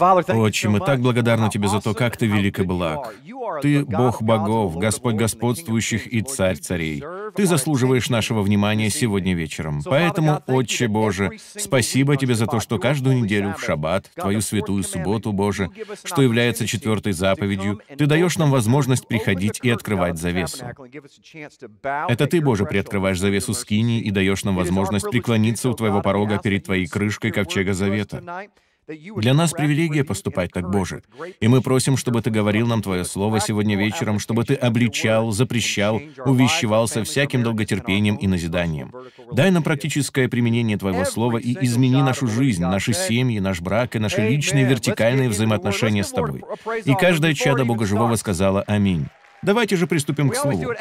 Отче, мы так благодарны Тебе за то, как Ты велик и благ. Ты — Бог богов, Господь господствующих и Царь царей. Ты заслуживаешь нашего внимания сегодня вечером. Поэтому, Отче Боже, спасибо Тебе за то, что каждую неделю в шаббат, Твою святую субботу, Боже, что является четвертой заповедью, Ты даешь нам возможность приходить и открывать завесу. Это Ты, Боже, приоткрываешь завесу скини и даешь нам возможность преклониться у Твоего порога перед Твоей крышкой Ковчега Завета. Для нас привилегия поступать так, Боже. И мы просим, чтобы Ты говорил нам Твое Слово сегодня вечером, чтобы Ты обличал, запрещал, увещевал со всяким долготерпением и назиданием. Дай нам практическое применение Твоего Слова и измени нашу жизнь, наши семьи, наш брак и наши личные вертикальные взаимоотношения с Тобой. И каждое чадо Бога Живого сказала «Аминь». Давайте же приступим к Слову.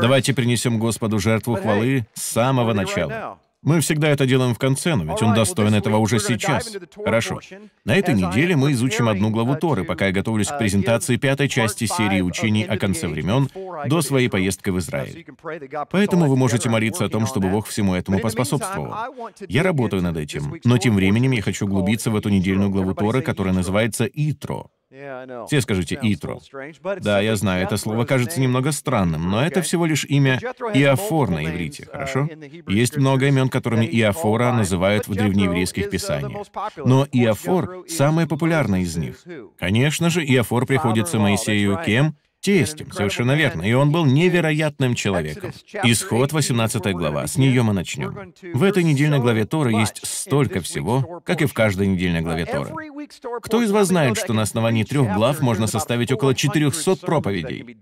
Давайте принесем Господу жертву хвалы с самого начала. Мы всегда это делаем в конце, но ведь он достоин этого уже сейчас. Хорошо. На этой неделе мы изучим одну главу uh, Торы, пока я готовлюсь к uh, презентации пятой части серии учений о конце времен до своей поездки в Израиль. Поэтому вы можете молиться о том, чтобы Бог всему этому поспособствовал. Я работаю над этим, но тем временем я хочу углубиться в эту недельную главу Торы, которая называется «Итро». Все скажите Итру. Да, я знаю, это слово кажется немного странным, но это всего лишь имя Иофор на иврите, uh, хорошо? Есть много имен, которыми Иофора называют в древнееврейских uh, писаниях. Но Иофор — самое популярное из них. Конечно же, Иофор приходится Моисею кем? тестем, совершенно верно, и он был невероятным человеком. Исход 18 глава, с нее мы начнем. В этой недельной главе Тора есть столько всего, как и в каждой недельной главе Тора. Кто из вас знает, что на основании трех глав можно составить около 400 проповедей?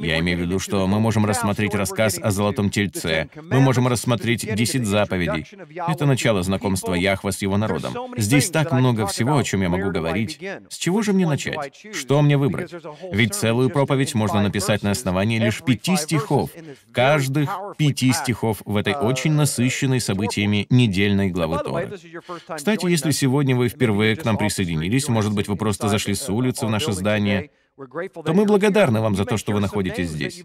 Я имею в виду, что мы можем рассмотреть рассказ о Золотом Тельце, мы можем рассмотреть 10 заповедей. Это начало знакомства Яхва с его народом. Здесь так много всего, о чем я могу говорить. С чего же мне начать? Что мне выбрать? Ведь целую проповедь проповедь можно написать на основании лишь пяти стихов, каждых пяти стихов в этой очень насыщенной событиями недельной главы Торы. Кстати, если сегодня вы впервые к нам присоединились, может быть, вы просто зашли с улицы в наше здание, то мы благодарны вам за то, что вы находитесь здесь.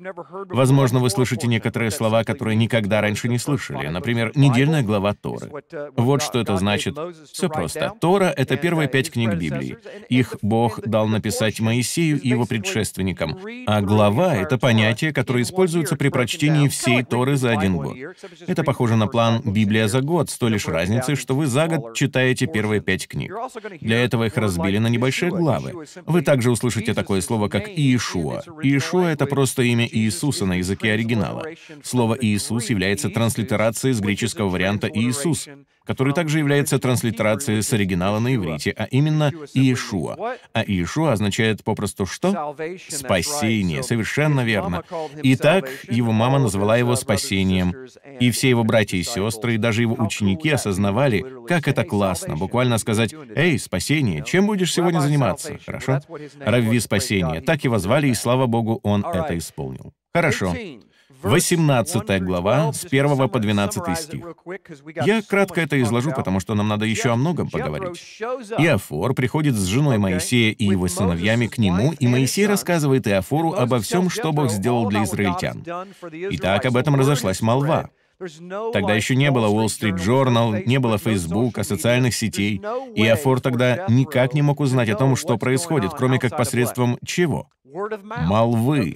Возможно, вы слышите некоторые слова, которые никогда раньше не слышали. Например, недельная глава Торы. Uh, вот что это значит. Все просто. Тора — это первые uh, пять книг Библии. Их Бог дал написать Моисею и его предшественникам. А глава — это понятие, которое используется при прочтении всей Торы за один год. Это похоже на план «Библия за год», с той лишь разницей, что вы за год читаете первые пять книг. Для этого их разбили на небольшие главы. Вы также услышите такое слово как Иешуа. Иешуа — это просто имя Иисуса на языке оригинала. Слово «Иисус» является транслитерацией из греческого варианта «Иисус», который также является транслитерацией с оригинала на иврите, а именно Иешуа. А Иешуа означает попросту что? Спасение, совершенно верно. Итак, его мама назвала его спасением. И все его братья и сестры, и даже его ученики осознавали, как это классно, буквально сказать, «Эй, спасение, чем будешь сегодня заниматься?» Хорошо? Равви спасение. Так его звали, и слава Богу, он это исполнил. Хорошо. 18 глава, с 1 по 12 стих. Я кратко это изложу, потому что нам надо еще о многом поговорить. Иофор приходит с женой Моисея и его сыновьями к нему, и Моисей рассказывает Иофору обо всем, что Бог сделал для израильтян. И так об этом разошлась молва. Тогда еще не было Wall Street Journal, не было Facebook, а социальных сетей. И Афор тогда никак не мог узнать о том, что происходит, кроме как посредством чего? молвы.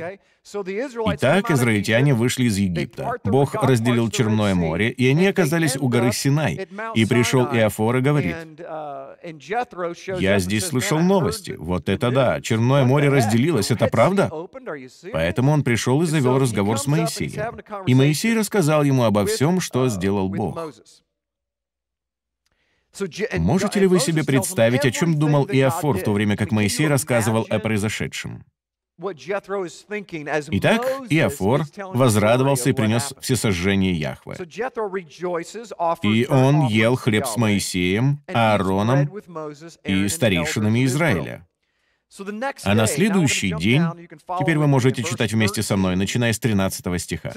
Итак, израильтяне вышли из Египта. Бог разделил Черное море, и они оказались у горы Синай. И пришел Иофор и говорит, uh, «Я здесь слышал новости. Вот это да, Черное море разделилось, это правда?» Поэтому он пришел и завел разговор с Моисеем. И Моисей рассказал ему обо всем, что uh, сделал Бог. Можете ли вы себе представить, о чем думал Иофор в то время, как Моисей рассказывал о произошедшем? Итак, Иофор возрадовался и принес всесожжение Яхве. И он ел хлеб с Моисеем, Аароном и старейшинами Израиля. А на следующий день, теперь вы можете читать вместе со мной, начиная с 13 стиха.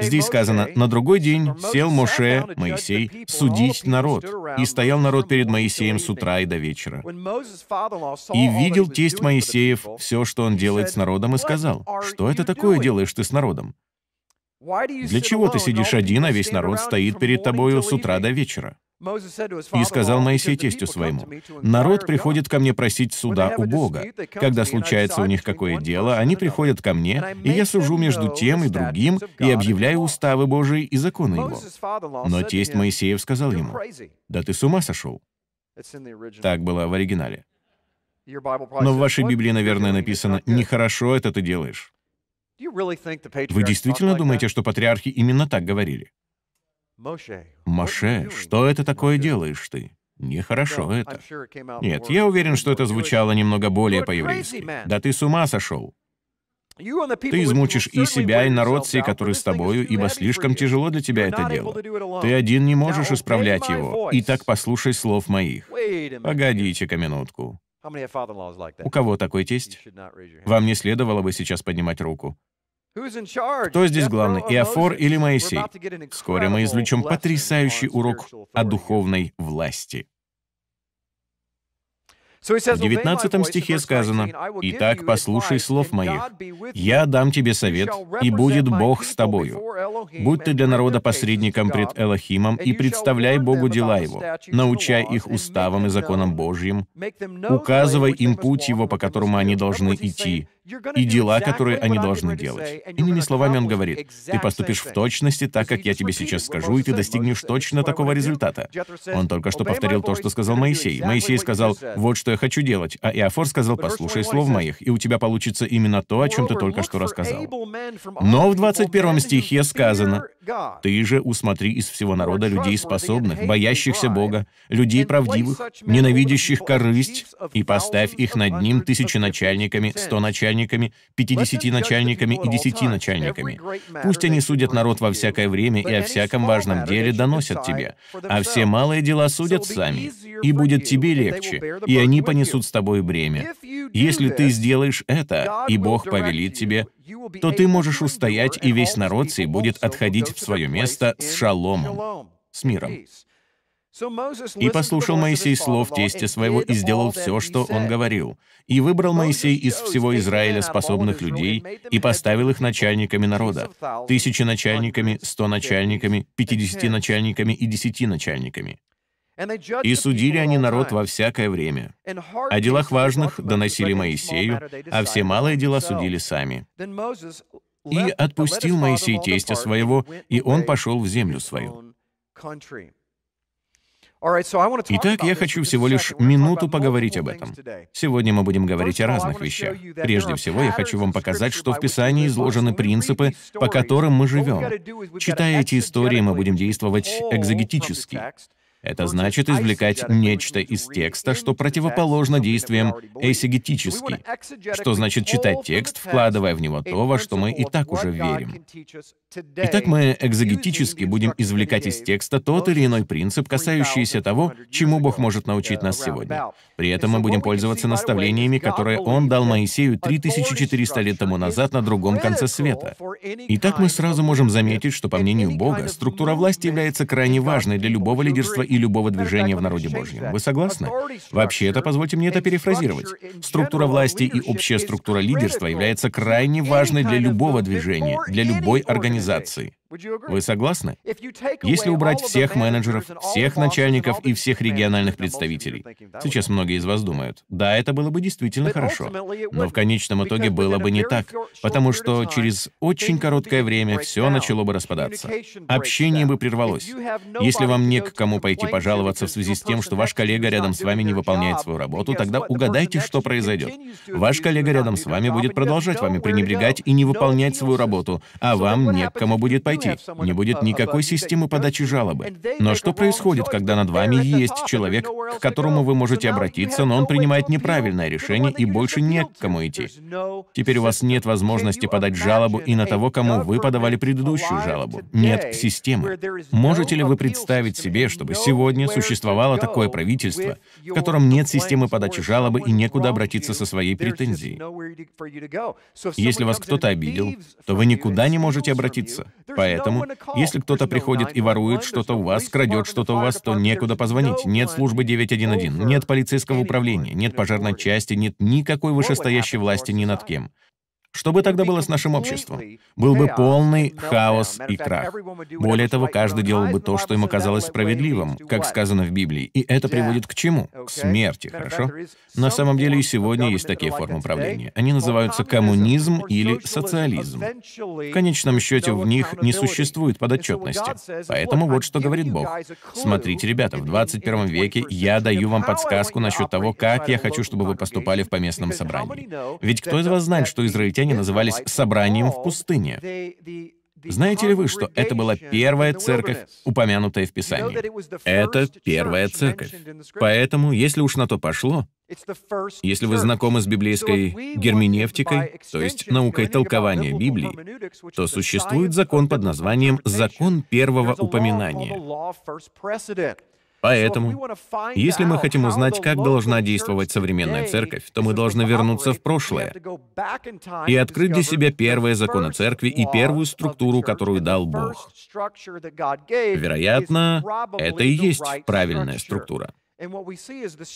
Здесь сказано, «На другой день сел Моше, Моисей, судить народ, и стоял народ перед Моисеем с утра и до вечера. И видел тесть Моисеев все, что он делает с народом, и сказал, «Что это такое делаешь ты с народом? Для чего ты сидишь один, а весь народ стоит перед тобою с утра до вечера?» И сказал Моисей тестю своему, «Народ приходит ко мне просить суда у Бога. Когда случается у них какое дело, они приходят ко мне, и я сужу между тем и другим и объявляю уставы Божии и законы его». Но тесть Моисеев сказал ему, «Да ты с ума сошел». Так было в оригинале. Но в вашей Библии, наверное, написано «Нехорошо это ты делаешь». Вы действительно думаете, что патриархи именно так говорили? Моше, что это такое делаешь ты? Нехорошо это. Нет, я уверен, что это звучало немного более по-еврейски. Да ты с ума сошел. Ты измучишь и себя, и народ сей, который с тобою, ибо слишком тяжело для тебя это дело. Ты один не можешь исправлять его. И так послушай слов моих. Погодите-ка минутку. У кого такой тесть? Вам не следовало бы сейчас поднимать руку. Кто здесь главный, Иофор или Моисей? Вскоре мы извлечем потрясающий урок о духовной власти. В 19 стихе сказано, «Итак, послушай слов моих, я дам тебе совет, и будет Бог с тобою. Будь ты для народа посредником пред Элохимом и представляй Богу дела его, научай их уставам и законам Божьим, указывай им путь его, по которому они должны идти, и дела, которые они должны делать. Иными словами, он говорит, ты поступишь в точности так, как я тебе сейчас скажу, и ты достигнешь точно такого результата. Он только что повторил то, что сказал Моисей. Моисей сказал, вот что я я хочу делать, а Иофор сказал, послушай слов моих, и у тебя получится именно то, о чем ты только что рассказал. Но в 21 стихе сказано, ты же усмотри из всего народа людей способных, боящихся Бога, людей правдивых, ненавидящих корысть, и поставь их над ним тысячи начальниками, сто начальниками, пятидесяти начальниками и десяти начальниками. Пусть они судят народ во всякое время и о всяком важном деле доносят тебе, а все малые дела судят сами, и будет тебе легче, и они понесут с тобой бремя. Если ты сделаешь это, и Бог повелит тебе, то ты можешь устоять, и весь народ сей будет отходить в свое место с шаломом, с миром. И послушал Моисей слов тестя своего и сделал все, что он говорил. И выбрал Моисей из всего Израиля способных людей и поставил их начальниками народа. Тысячи начальниками, сто начальниками, пятидесяти начальниками и десяти начальниками. И судили они народ во всякое время. О делах важных доносили Моисею, а все малые дела судили сами. И отпустил Моисей тестя своего, и он пошел в землю свою. Итак, я хочу всего лишь минуту поговорить об этом. Сегодня мы будем говорить о разных вещах. Прежде всего, я хочу вам показать, что в Писании изложены принципы, по которым мы живем. Читая эти истории, мы будем действовать экзегетически. Это значит извлекать нечто из текста, что противоположно действиям эсигетически, что значит читать текст, вкладывая в него то, во что мы и так уже верим. Итак, мы экзегетически будем извлекать из текста тот или иной принцип, касающийся того, чему Бог может научить uh, нас сегодня. При этом мы будем пользоваться наставлениями, которые Он дал Моисею 3400 лет тому назад на другом конце света. Итак, мы сразу можем заметить, что, по мнению Бога, структура власти является крайне важной для любого лидерства и и любого движения в народе Божьем. Вы согласны? вообще это позвольте мне это перефразировать. Структура власти и общая структура лидерства является крайне важной для любого движения, для любой организации. Вы согласны? Если убрать всех менеджеров, всех начальников и всех региональных представителей, сейчас многие из вас думают, да, это было бы действительно хорошо, но в конечном итоге было бы не так, потому что через очень короткое время все начало бы распадаться. Общение бы прервалось. Если вам не к кому пойти пожаловаться в связи с тем, что ваш коллега рядом с вами не выполняет свою работу, тогда угадайте, что произойдет. Ваш коллега рядом с вами будет продолжать вами пренебрегать и не выполнять свою работу, а вам не к кому будет пойти пройти. Не будет а, никакой системы подачи жалобы. Но что происходит, когда над вами есть человек, к которому вы можете обратиться, но он принимает неправильное решение и больше не к кому идти? Теперь у вас нет возможности подать жалобу и на того, кому вы подавали предыдущую жалобу. Нет системы. Можете ли вы представить себе, чтобы сегодня существовало такое правительство, в котором нет системы подачи жалобы и некуда обратиться со своей претензией? Если вас кто-то обидел, то вы никуда не можете обратиться. Поэтому, если кто-то приходит и ворует что-то у вас, крадет что-то у вас, то некуда позвонить. Нет службы 911, нет полицейского управления, нет пожарной части, нет никакой вышестоящей власти ни над кем. Что бы тогда было с нашим обществом? Был бы полный хаос и крах. Более того, каждый делал бы то, что ему казалось справедливым, как сказано в Библии. И это приводит к чему? К смерти, хорошо? На самом деле и сегодня есть такие формы правления. Они называются коммунизм или социализм. В конечном счете в них не существует подотчетности. Поэтому вот что говорит Бог. Смотрите, ребята, в 21 веке я даю вам подсказку насчет того, как я хочу, чтобы вы поступали в поместном собрании. Ведь кто из вас знает, что израильтяне служения назывались «собранием в пустыне». Знаете ли вы, что это была первая церковь, упомянутая в Писании? Это первая церковь. Поэтому, если уж на то пошло, если вы знакомы с библейской герменевтикой, то есть наукой толкования Библии, то существует закон под названием «закон первого упоминания». Поэтому, если мы хотим узнать, как должна действовать современная церковь, то мы должны вернуться в прошлое и открыть для себя первые законы церкви и первую структуру, которую дал Бог. Вероятно, это и есть правильная структура.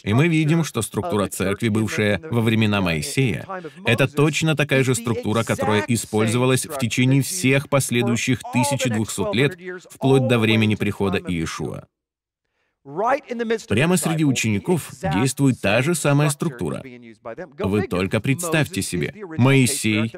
И мы видим, что структура церкви, бывшая во времена Моисея, это точно такая же структура, которая использовалась в течение всех последующих 1200 лет, вплоть до времени прихода Иешуа. Прямо среди учеников действует та же самая структура. Вы только представьте себе, Моисей,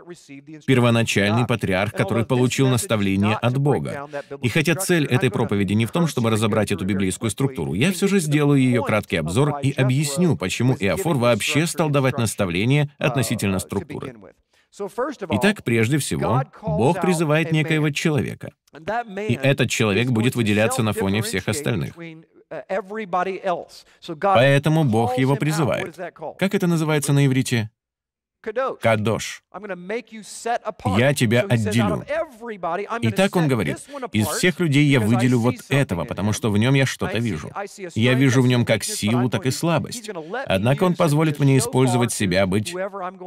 первоначальный патриарх, который получил наставление от Бога. И хотя цель этой проповеди не в том, чтобы разобрать эту библейскую структуру, я все же сделаю ее краткий uh, обзор и объясню, почему Иофор вообще стал давать наставления uh, относительно структуры. Итак, прежде всего, Бог призывает некоего человека, и этот человек будет выделяться на фоне всех остальных. Uh, Поэтому Бог его призывает. Как это называется на иврите? Кадош. Я тебя отделю. И так он говорит, из всех людей я выделю вот этого, потому что в нем я что-то вижу. Я вижу в нем как силу, так и слабость. Однако он позволит мне использовать себя, быть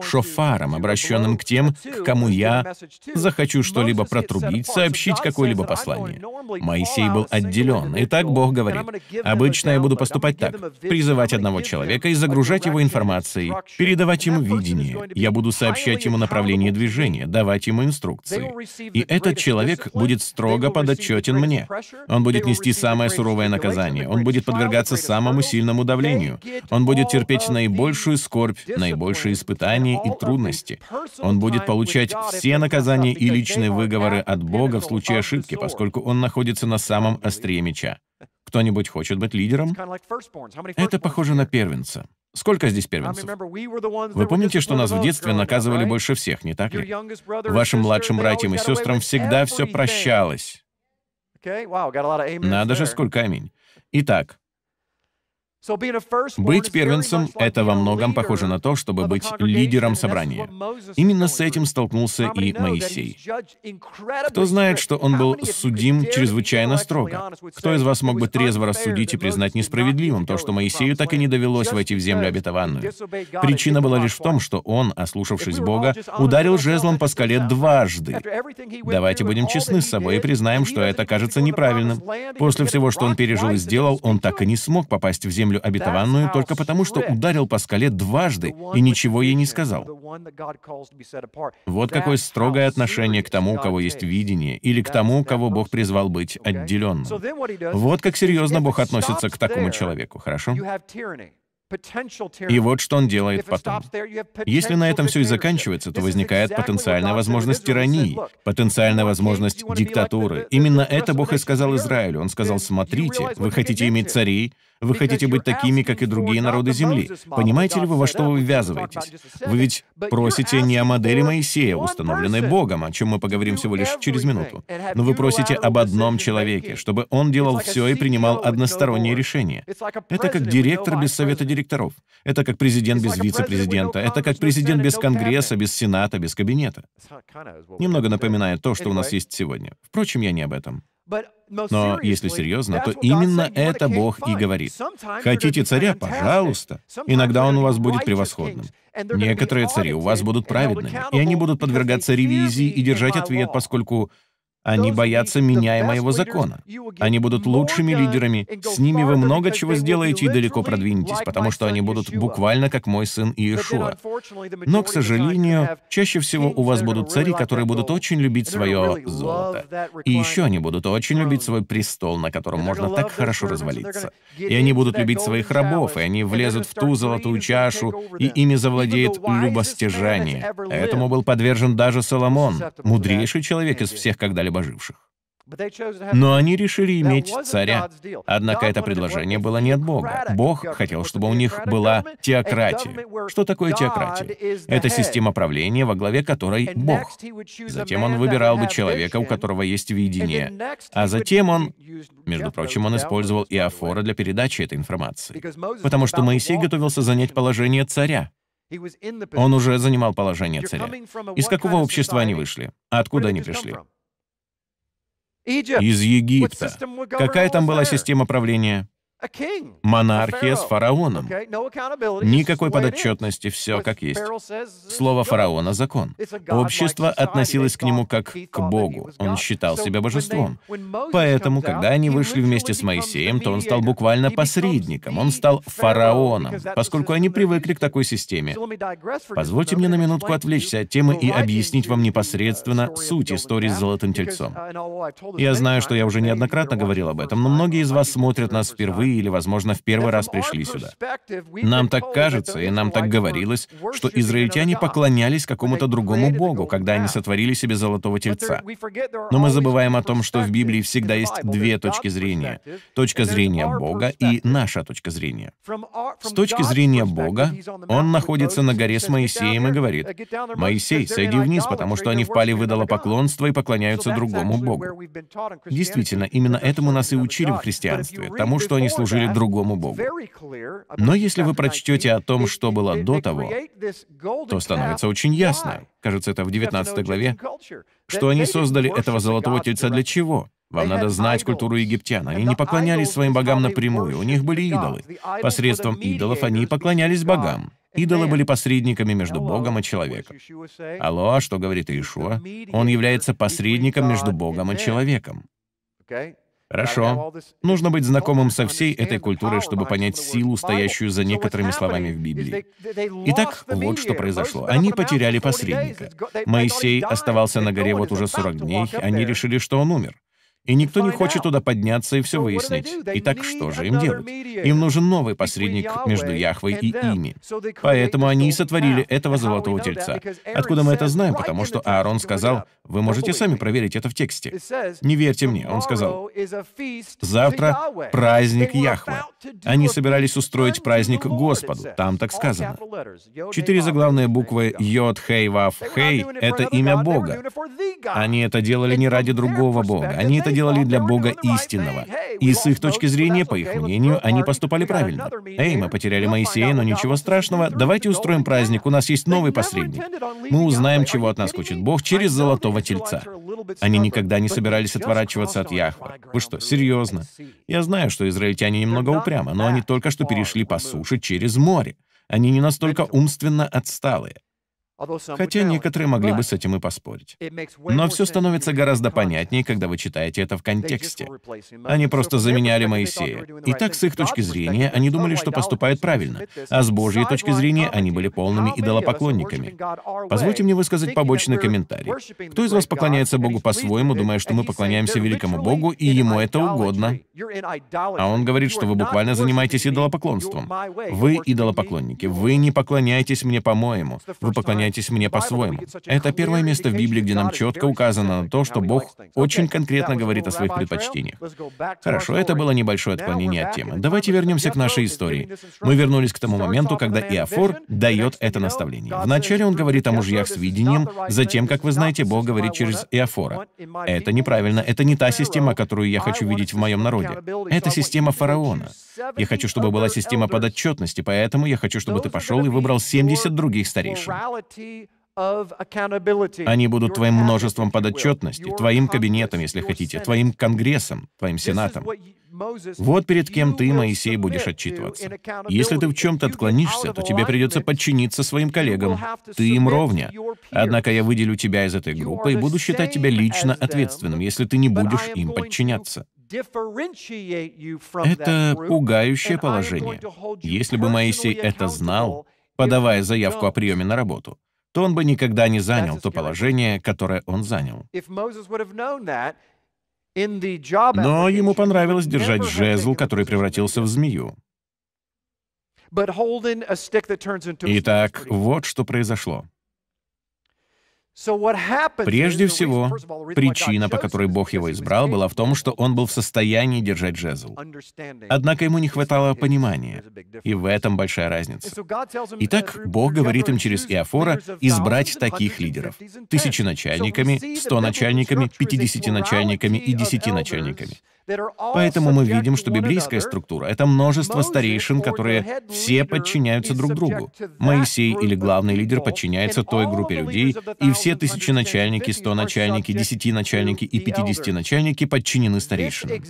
шофаром, обращенным к тем, к кому я захочу что-либо протрубить, сообщить какое-либо послание. Моисей был отделен. И так Бог говорит, обычно я буду поступать так, призывать одного человека и загружать его информацией, передавать ему видение, я буду сообщать ему направление движения, давать ему инструкции. И этот человек будет строго подотчетен мне. Он будет нести самое суровое наказание. Он будет подвергаться самому сильному давлению. Он будет терпеть наибольшую скорбь, наибольшие испытания и трудности. Он будет получать все наказания и личные выговоры от Бога в случае ошибки, поскольку он находится на самом острие меча. Кто-нибудь хочет быть лидером? Это похоже на первенца. Сколько здесь первенцев? Вы помните, что нас в детстве наказывали больше всех, не так ли? Вашим младшим братьям и сестрам всегда все прощалось. Надо же, сколько аминь. Итак, быть первенцем — это во многом похоже на то, чтобы быть лидером собрания. Именно с этим столкнулся и Моисей. Кто знает, что он был судим чрезвычайно строго? Кто из вас мог бы трезво рассудить и признать несправедливым то, что Моисею так и не довелось войти в землю обетованную? Причина была лишь в том, что он, ослушавшись Бога, ударил жезлом по скале дважды. Давайте будем честны с собой и признаем, что это кажется неправильным. После всего, что он пережил и сделал, он так и не смог попасть в землю землю обетованную только потому, что ударил по скале дважды и ничего ей не сказал. Вот какое строгое отношение к тому, у кого есть видение, или к тому, кого Бог призвал быть отделенным. Вот как серьезно Бог относится к такому человеку, хорошо? И вот что он делает потом. Если на этом все и заканчивается, то возникает потенциальная возможность тирании, потенциальная возможность диктатуры. Именно это Бог и сказал Израилю. Он сказал, смотрите, вы хотите иметь царей, вы хотите быть такими, как и другие народы Земли. Понимаете ли вы, во что вы ввязываетесь? Вы ведь просите не о модели Моисея, установленной Богом, о чем мы поговорим всего лишь через минуту. Но вы просите об одном человеке, чтобы он делал все и принимал односторонние решения. Это как директор без совета директоров. Это как президент без вице-президента. Это как президент без Конгресса, без Сената, без кабинета. Немного напоминает то, что у нас есть сегодня. Впрочем, я не об этом. Но если серьезно, то именно это Бог и говорит. Хотите царя? Пожалуйста. Иногда он у вас будет превосходным. Некоторые цари у вас будут праведными, и они будут подвергаться ревизии и держать ответ, поскольку они боятся меня и моего закона. Они будут лучшими лидерами. С ними вы много чего сделаете и далеко продвинетесь, потому что они будут буквально как мой сын Иешуа. Но, к сожалению, чаще всего у вас будут цари, которые будут очень любить свое золото. И еще они будут очень любить свой престол, на котором можно так хорошо развалиться. И они будут любить своих рабов, и они влезут в ту золотую чашу, и ими завладеет любостяжание. Этому был подвержен даже Соломон, мудрейший человек из всех когда-либо обоживших. Но они решили иметь царя. Однако это предложение было не от Бога. Бог хотел, чтобы у них была теократия. Что такое теократия? Это система правления, во главе которой Бог. Затем он выбирал бы человека, у которого есть видение. А затем он... Между прочим, он использовал и афора для передачи этой информации. Потому что Моисей готовился занять положение царя. Он уже занимал положение царя. Из какого общества они вышли? Откуда они пришли? из Египта. Какая там была система правления? Монархия с фараоном. Никакой подотчетности, все как есть. Слово фараона — закон. Общество относилось к нему как к Богу. Он считал себя божеством. Поэтому, когда они вышли вместе с Моисеем, то он стал буквально посредником. Он стал фараоном, поскольку они привыкли к такой системе. Позвольте мне на минутку отвлечься от темы и объяснить вам непосредственно суть истории с Золотым Тельцом. Uh, я знаю, что я уже неоднократно говорил об этом, но многие из вас смотрят нас впервые или, возможно, в первый раз пришли сюда. Нам так кажется, и нам так говорилось, что израильтяне поклонялись какому-то другому богу, когда они сотворили себе золотого тельца. Но мы забываем о том, что в Библии всегда есть две точки зрения. Точка зрения Бога и наша точка зрения. С точки зрения Бога, он находится на горе с Моисеем и говорит, «Моисей, сойди вниз, потому что они впали в идолопоклонство и поклоняются другому Богу». Действительно, именно этому нас и учили в христианстве, тому, что они служили другому Богу. Но если вы прочтете о том, что было до того, то становится очень ясно, кажется, это в 19 главе, что они создали этого золотого тельца для чего? Вам надо знать культуру египтян. Они не поклонялись своим богам напрямую, у них были идолы. Посредством идолов они поклонялись богам. Идолы были посредниками между Богом и человеком. Алло, что говорит Иешуа? Он является посредником между Богом и человеком. Хорошо. Нужно быть знакомым со всей этой культурой, чтобы понять силу, стоящую за некоторыми словами в Библии. Итак, вот что произошло. Они потеряли посредника. Моисей оставался на горе вот уже 40 дней, они решили, что он умер. И никто не хочет туда подняться и все выяснить. Итак, что же им делать? Им нужен новый посредник между Яхвой и ими. Поэтому они и сотворили этого золотого тельца. Откуда мы это знаем? Потому что Аарон сказал, вы можете сами проверить это в тексте. Не верьте мне, он сказал, завтра праздник Яхвы. Они собирались устроить праздник Господу, там так сказано. Четыре заглавные буквы Йод, Хей, Вав, Хей — это имя Бога. Они это делали не ради другого Бога, они это делали для Бога истинного. И с их точки зрения, по их мнению, они поступали правильно. Эй, мы потеряли Моисея, но ничего страшного, давайте устроим праздник, у нас есть новый посредник. Мы узнаем, чего от нас хочет Бог через золотого тельца. Они никогда не собирались отворачиваться от Яхва. Вы что, серьезно? Я знаю, что израильтяне немного упрямы, но они только что перешли по суше через море. Они не настолько умственно отсталые. Хотя некоторые могли бы с этим и поспорить. Но все становится гораздо понятнее, когда вы читаете это в контексте. Они просто заменяли Моисея. И так, с их точки зрения, они думали, что поступают правильно, а с Божьей точки зрения они были полными идолопоклонниками. Позвольте мне высказать побочный комментарий. Кто из вас поклоняется Богу по-своему, думая, что мы поклоняемся великому Богу, и ему это угодно? А он говорит, что вы буквально занимаетесь идолопоклонством. Вы идолопоклонники, вы не поклоняетесь мне по-моему, вы поклоняетесь поклоняйтесь мне по-своему. Это первое место в Библии, где нам четко указано на то, что Бог очень конкретно говорит о своих предпочтениях. Хорошо, это было небольшое отклонение от темы. Давайте вернемся к нашей истории. Мы вернулись к тому моменту, когда Иофор дает это наставление. Вначале он говорит о мужьях с видением, затем, как вы знаете, Бог говорит через Иофора. Это неправильно, это не та система, uh, которую я хочу видеть в моем народе. Это система фараона. Я хочу, чтобы была система подотчетности, поэтому я хочу, чтобы ты пошел и выбрал 70 других старейшин. Они будут твоим множеством подотчетности, твоим кабинетом, если хотите, твоим конгрессом, твоим сенатом. Вот перед кем ты, Моисей, будешь отчитываться. Если ты в чем-то отклонишься, то тебе придется подчиниться своим коллегам. Ты им ровня. Однако я выделю тебя из этой группы и буду считать тебя лично ответственным, если ты не будешь им подчиняться. Это пугающее положение. Если бы Моисей это знал, подавая заявку о приеме на работу, то он бы никогда не занял то положение, которое он занял. Но ему понравилось держать жезл, который превратился в змею. Итак, вот что произошло. Прежде всего, причина, по которой Бог его избрал, была в том, что он был в состоянии держать жезл. Однако ему не хватало понимания, и в этом большая разница. Итак, Бог говорит им через Иофора избрать таких лидеров. Тысячи начальниками, сто начальниками, пятидесяти начальниками и десяти начальниками. Поэтому мы видим, что библейская структура — это множество старейшин, которые все подчиняются друг другу. Моисей или главный лидер подчиняется той группе людей, и все тысячи начальники, сто начальники, десяти начальники и пятидесяти начальники подчинены старейшинам.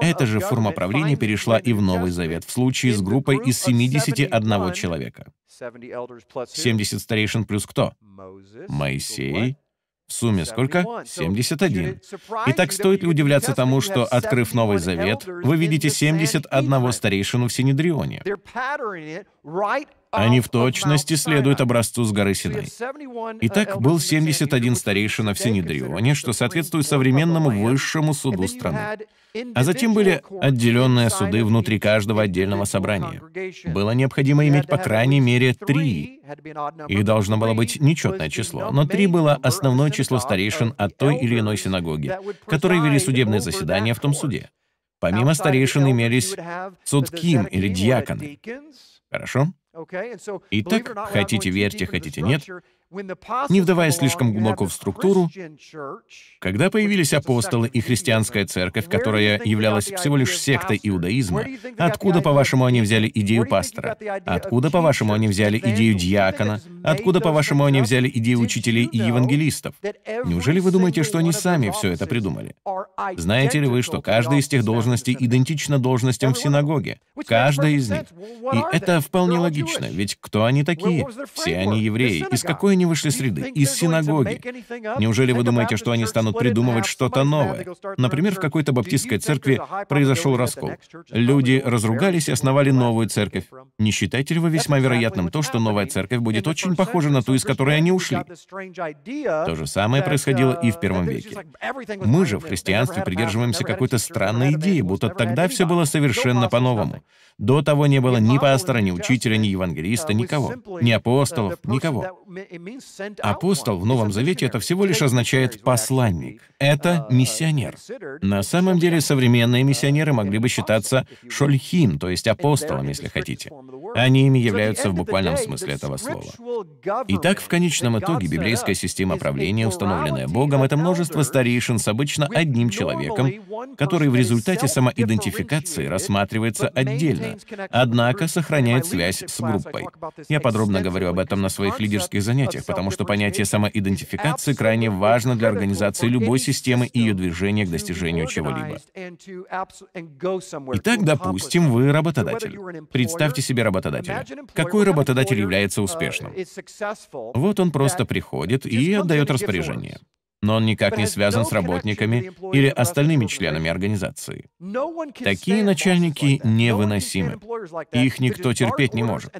Эта же форма правления перешла и в Новый Завет в случае с группой из 71 человека. 70 старейшин плюс кто? Моисей, в сумме сколько? 71. Итак, стоит ли удивляться тому, что, открыв Новый Завет, вы видите 71 старейшину в Синедрионе? Они в точности следуют образцу с горы Синай. Итак, был 71 старейшина в Синедрионе, что соответствует современному высшему суду страны. А затем были отделенные суды внутри каждого отдельного собрания. Было необходимо иметь по крайней мере три. и должно было быть нечетное число, но три было основное число старейшин от той или иной синагоги, которые вели судебные заседания в том суде. Помимо старейшин имелись судким или диаконы. Хорошо? Итак, хотите верьте, хотите нет, не вдаваясь слишком глубоко в структуру, когда появились апостолы и христианская церковь, которая являлась всего лишь сектой иудаизма, откуда, по-вашему, они взяли идею пастора? Откуда, по-вашему, они взяли идею диакона? Откуда, по-вашему, они взяли идею учителей и евангелистов? Неужели вы думаете, что они сами все это придумали? Знаете ли вы, что каждая из тех должностей идентична должностям в синагоге? Каждая из них. И это вполне логично, ведь кто они такие? Все они евреи. Из какой они они вышли с среды, из синагоги? Неужели вы думаете, что они станут придумывать что-то новое? Например, в какой-то баптистской церкви произошел раскол. Люди разругались и основали новую церковь. Не считаете ли вы весьма вероятным то, что новая церковь будет очень похожа на ту, из которой они ушли? То же самое происходило и в uh, первом веке. Мы же в христианстве придерживаемся какой-то странной идеи, будто тогда все было совершенно по-новому. До того не было ни пастора, ни учителя, ни евангелиста, uh, никого. Ни uh, апостолов, никого. Апостол в Новом Завете это всего лишь означает «посланник». Это uh, миссионер. На самом деле современные миссионеры могли бы считаться шольхим, то есть апостолом, если хотите. Они ими являются в буквальном смысле этого слова. Итак, в конечном итоге библейская система правления, установленная Богом, это множество старейшин с обычно одним человеком, который в результате самоидентификации рассматривается отдельно, важно. Однако сохраняет связь с группой. Я подробно говорю об этом на своих лидерских занятиях, потому что понятие самоидентификации крайне важно для организации любой системы и ее движения к достижению чего-либо. Итак, допустим, вы работодатель. Представьте себе работодателя. Какой работодатель является uh, успешным? Вот он просто приходит и отдает распоряжение но он никак не связан с работниками или остальными членами организации. Такие начальники невыносимы. Их никто терпеть не может.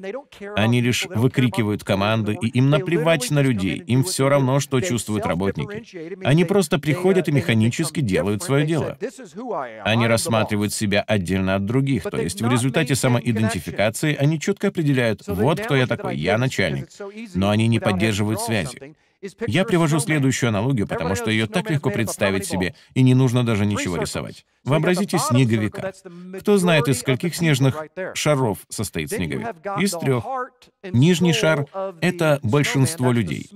Они лишь выкрикивают команды, и им наплевать на людей, им все равно, что чувствуют работники. Они просто uh, приходят и механически делают свое дело. Они рассматривают себя отдельно от других, то есть в результате самоидентификации они четко определяют, вот кто я такой, я начальник. Но они не поддерживают связи. Я привожу следующую аналогию, потому что ее так легко представить себе, и не нужно даже ничего рисовать. Вообразите снеговика. Кто знает, из скольких снежных шаров состоит снеговик? Из трех. Нижний шар — это большинство людей.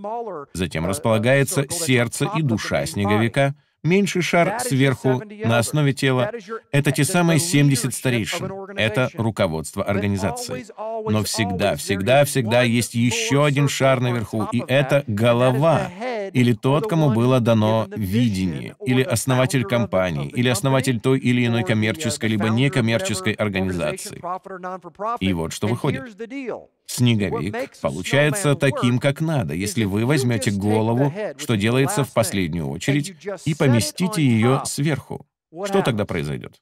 Затем uh, uh, располагается сердце и душа снеговика — Меньший шар сверху на основе тела. Это те самые 70 старейшин. Это руководство организации. Но всегда, всегда, всегда есть еще один шар наверху, и это голова, или тот, кому было дано видение, или основатель компании, или основатель той или иной uh, коммерческой либо некоммерческой организации. И вот что выходит. Снеговик получается таким, как надо, если вы возьмете голову, что делается в последнюю очередь, и поместите ее сверху. Что тогда произойдет?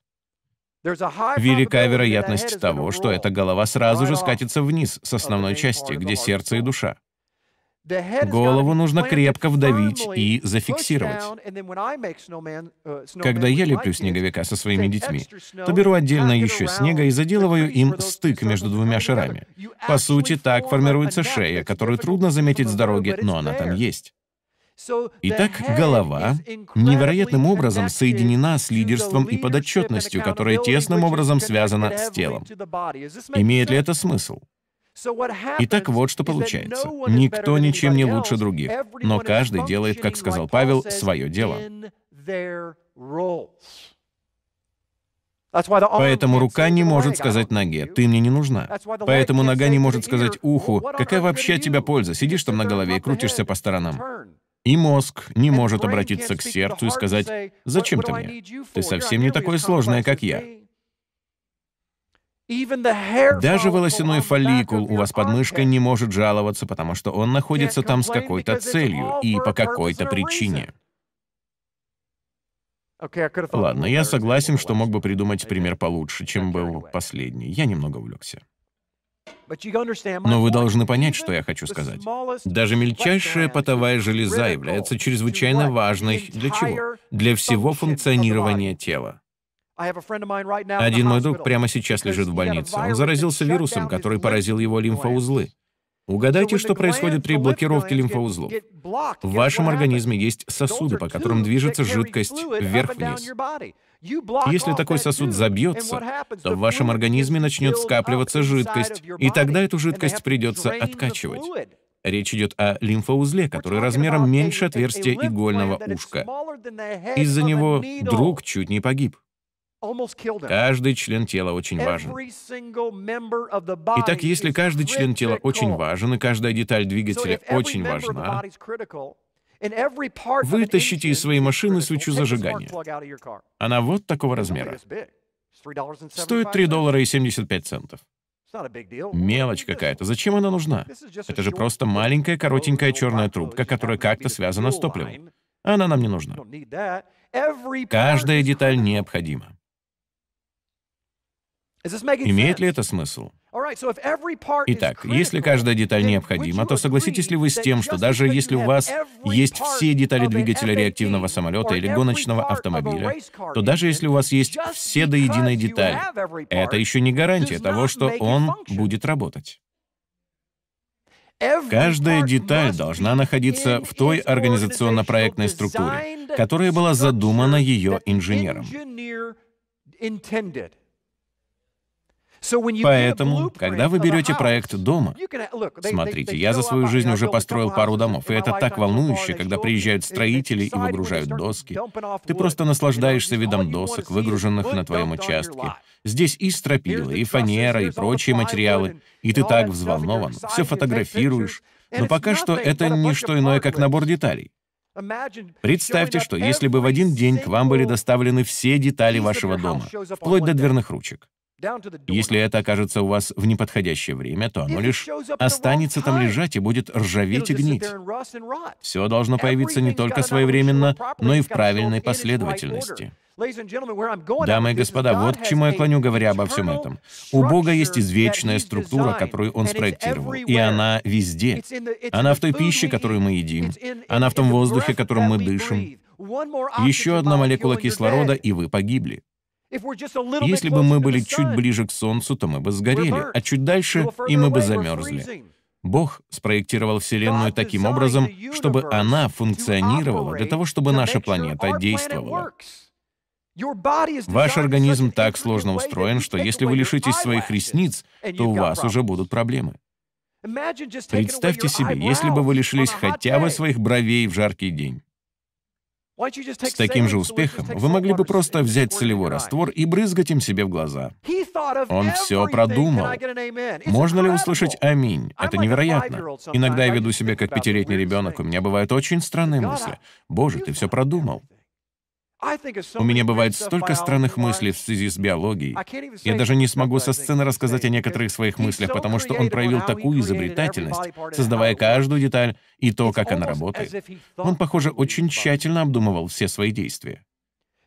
Велика вероятность того, что эта голова сразу же скатится вниз с основной части, где сердце и душа. Голову нужно крепко вдавить и зафиксировать. Uh, Когда я леплю снеговика со своими детьми, то беру отдельно еще снега и заделываю им стык между двумя шарами. По сути, так формируется шея, которую трудно заметить с дороги, но она там есть. Итак, голова невероятным образом соединена с лидерством и подотчетностью, которая тесным образом связана с телом. Имеет ли это смысл? Итак, вот что получается. Никто ничем не лучше других, но каждый делает, как сказал Павел, свое дело. Поэтому рука не может сказать ноге, ты мне не нужна. Поэтому нога не может сказать уху, какая вообще от тебя польза, сидишь там на голове и крутишься по сторонам. И мозг не может обратиться к сердцу и сказать, зачем ты мне? Ты совсем не такое сложное, как я. Даже волосяной фолликул у вас под мышкой не может жаловаться, потому что он находится там с какой-то целью и по какой-то причине. Ладно, я согласен, что мог бы придумать пример получше, чем был последний. Я немного увлекся. Но вы должны понять, что я хочу сказать. Даже мельчайшая потовая железа является чрезвычайно важной для чего? Для всего функционирования тела. Один мой друг прямо сейчас лежит в больнице. Он заразился вирусом, который поразил его лимфоузлы. Угадайте, что происходит при блокировке лимфоузлов. В вашем организме есть сосуды, по которым движется жидкость вверх-вниз. Если такой сосуд забьется, то в вашем организме начнет скапливаться жидкость, и тогда эту жидкость придется откачивать. Речь идет о лимфоузле, который размером меньше отверстия игольного ушка. Из-за него друг чуть не погиб. Каждый член тела очень важен. Итак, если каждый член тела очень важен, и каждая деталь двигателя очень важна, вытащите из своей машины свечу зажигания. Она вот такого размера. Стоит 3 доллара и 75 центов. Мелочь какая-то. Зачем она нужна? Это же просто маленькая коротенькая черная трубка, которая как-то связана с топливом. Она нам не нужна. Каждая деталь необходима. Имеет ли это смысл? Итак, если каждая деталь необходима, то согласитесь ли вы с тем, что даже если у вас есть все детали двигателя реактивного самолета или гоночного автомобиля, то даже если у вас есть все до единой детали, это еще не гарантия того, что он будет работать. Каждая деталь должна находиться в той организационно-проектной структуре, которая была задумана ее инженером. Поэтому, когда вы берете проект дома, смотрите, я за свою жизнь уже построил пару домов, и это так волнующе, когда приезжают строители и выгружают доски. Ты просто наслаждаешься видом досок, выгруженных на твоем участке. Здесь и стропила, и фанера, и прочие материалы, и ты так взволнован, все фотографируешь. Но пока что это не что иное, как набор деталей. Представьте, что если бы в один день к вам были доставлены все детали вашего дома, вплоть до дверных ручек. Если это окажется у вас в неподходящее время, то оно лишь останется там лежать и будет ржаветь и гнить. Все должно появиться не только своевременно, но и в правильной последовательности. Дамы и господа, вот к чему я клоню, говоря обо всем этом. У Бога есть извечная структура, которую Он спроектировал, и она везде. Она в той пище, которую мы едим, она в том воздухе, которым мы дышим. Еще одна молекула кислорода, и вы погибли. Если бы мы были чуть ближе к Солнцу, то мы бы сгорели, а чуть дальше — и мы бы замерзли. Бог спроектировал Вселенную таким образом, чтобы она функционировала для того, чтобы наша планета действовала. Ваш организм так сложно устроен, что если вы лишитесь своих ресниц, то у вас уже будут проблемы. Представьте себе, если бы вы лишились хотя бы своих бровей в жаркий день. С таким же успехом вы могли бы просто взять целевой раствор и брызгать им себе в глаза. Он все продумал. Можно ли услышать «Аминь»? Это невероятно. Иногда я веду себя как пятилетний ребенок, у меня бывают очень странные мысли. «Боже, ты все продумал». У меня бывает столько странных мыслей в связи с биологией. Я даже не смогу со сцены рассказать о некоторых своих мыслях, потому что он проявил такую изобретательность, создавая каждую деталь и то, как она работает. Он, похоже, очень тщательно обдумывал все свои действия.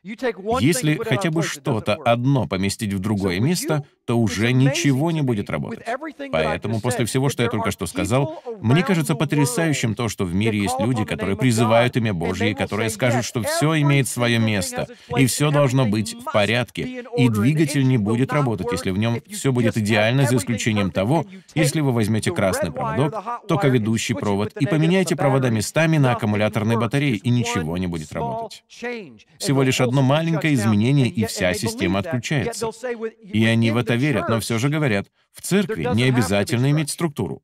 Если хотя бы что-то одно поместить в другое место, просто уже ничего не будет работать. Поэтому после всего, что я только что сказал, мне кажется потрясающим то, что в мире есть люди, которые призывают имя Божье, которые скажут, что все имеет свое место, и все должно быть в порядке, и двигатель не будет работать, если в нем все будет идеально, за исключением того, если вы возьмете красный проводок, токоведущий провод, и поменяете провода местами на аккумуляторной батарее, и ничего не будет работать. Всего лишь одно маленькое изменение, и вся система отключается. И они в это верят, но все же говорят, в церкви не обязательно иметь структуру.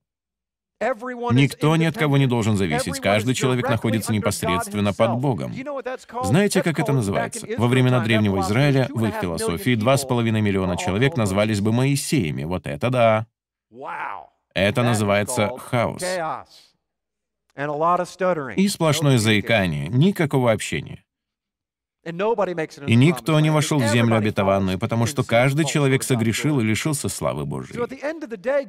Никто ни от кого не должен зависеть. Каждый человек находится непосредственно под Богом. Знаете, как это называется? Во времена Древнего Израиля, в их философии, два с половиной миллиона человек назвались бы Моисеями. Вот это да! Это называется хаос. И сплошное заикание, никакого общения. И никто не вошел в землю обетованную, потому что каждый человек согрешил и лишился славы Божьей.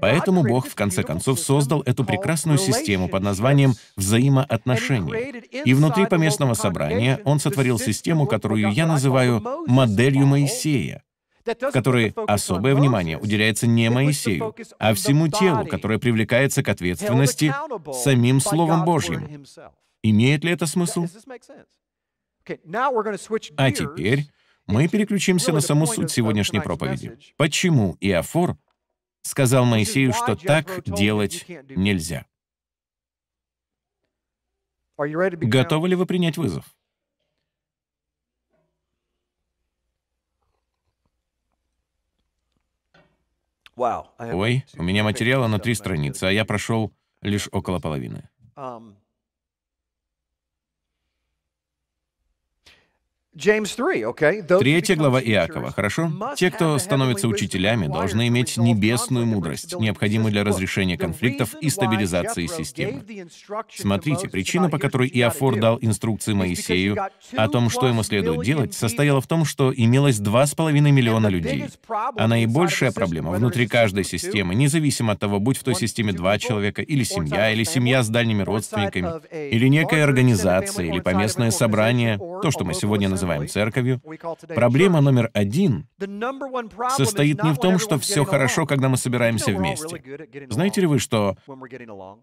Поэтому Бог, в конце концов, создал эту прекрасную систему под названием взаимоотношения. И внутри поместного собрания Он сотворил систему, которую я называю моделью Моисея, в которой особое внимание уделяется не Моисею, а всему телу, которое привлекается к ответственности самим Словом Божьим. Имеет ли это смысл? А теперь мы переключимся на саму суть сегодняшней проповеди. Почему Иофор сказал Моисею, что так делать нельзя? Готовы ли вы принять вызов? Ой, у меня материала на три страницы, а я прошел лишь около половины. Um, Третья глава Иакова, хорошо? Те, кто становится учителями, должны иметь небесную мудрость, необходимую для разрешения конфликтов и стабилизации системы. Смотрите, причина, по которой Иофор дал инструкции Моисею о том, что ему следует делать, состояла в том, что имелось два с половиной миллиона людей. А наибольшая проблема внутри каждой системы, независимо от того, будь в той системе два человека, или семья, или семья с дальними родственниками, или некая организация, или поместное собрание, то, что мы сегодня называем называем церковью, проблема номер один состоит не в том, что все хорошо, когда мы собираемся вместе. Знаете ли вы, что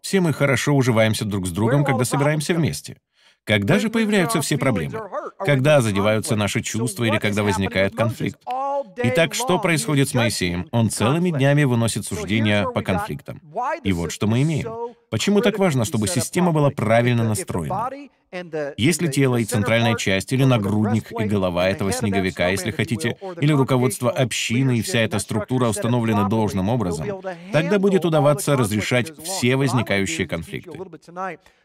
все мы хорошо уживаемся друг с другом, когда собираемся вместе? Когда же появляются все проблемы? Когда задеваются наши чувства или когда возникает конфликт? Итак, что происходит с Моисеем? Он целыми днями выносит суждения по конфликтам. И вот что мы имеем. Почему так важно, чтобы система была правильно настроена? Если тело и центральная часть, или нагрудник и голова этого снеговика, если хотите, или руководство общины и вся эта структура установлены должным образом, тогда будет удаваться разрешать все возникающие конфликты.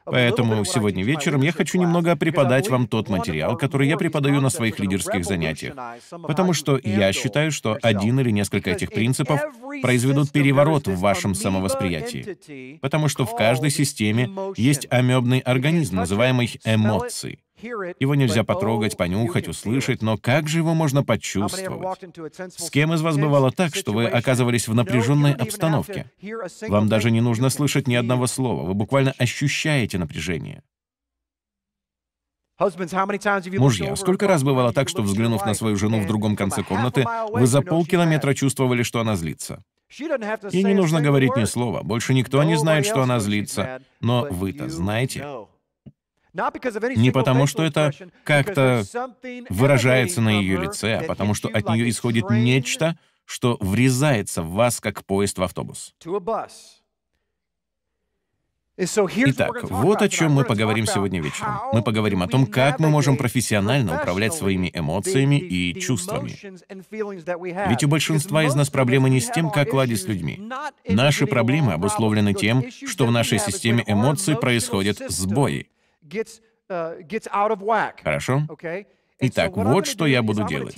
Поэтому сегодня вечером я хочу немного преподать вам тот материал, который я преподаю на своих лидерских занятиях, потому что я считаю, что один или несколько этих принципов произведут переворот в вашем самовосприятии, потому что в каждой системе есть амебный организм, называемый есть эмоции. Его нельзя потрогать, понюхать, услышать, но как же его можно почувствовать? С кем из вас бывало так, что вы оказывались в напряженной обстановке? Вам даже не нужно слышать ни одного слова, вы буквально ощущаете напряжение. Мужья, сколько раз бывало так, что, взглянув на свою жену в другом конце комнаты, вы за полкилометра чувствовали, что она злится? Ей не нужно говорить ни слова, больше никто не знает, что она злится, но вы-то знаете. Не потому, что это как-то выражается на ее лице, а потому что от нее исходит нечто, что врезается в вас, как поезд в автобус. Итак, вот о чем мы поговорим сегодня вечером. Мы поговорим о том, как мы можем профессионально управлять своими эмоциями и чувствами. Ведь у большинства из нас проблемы не с тем, как ладить с людьми. Наши проблемы обусловлены тем, что в нашей системе эмоций происходят сбои. Uh, Хорошо? Итак, вот что я буду делать.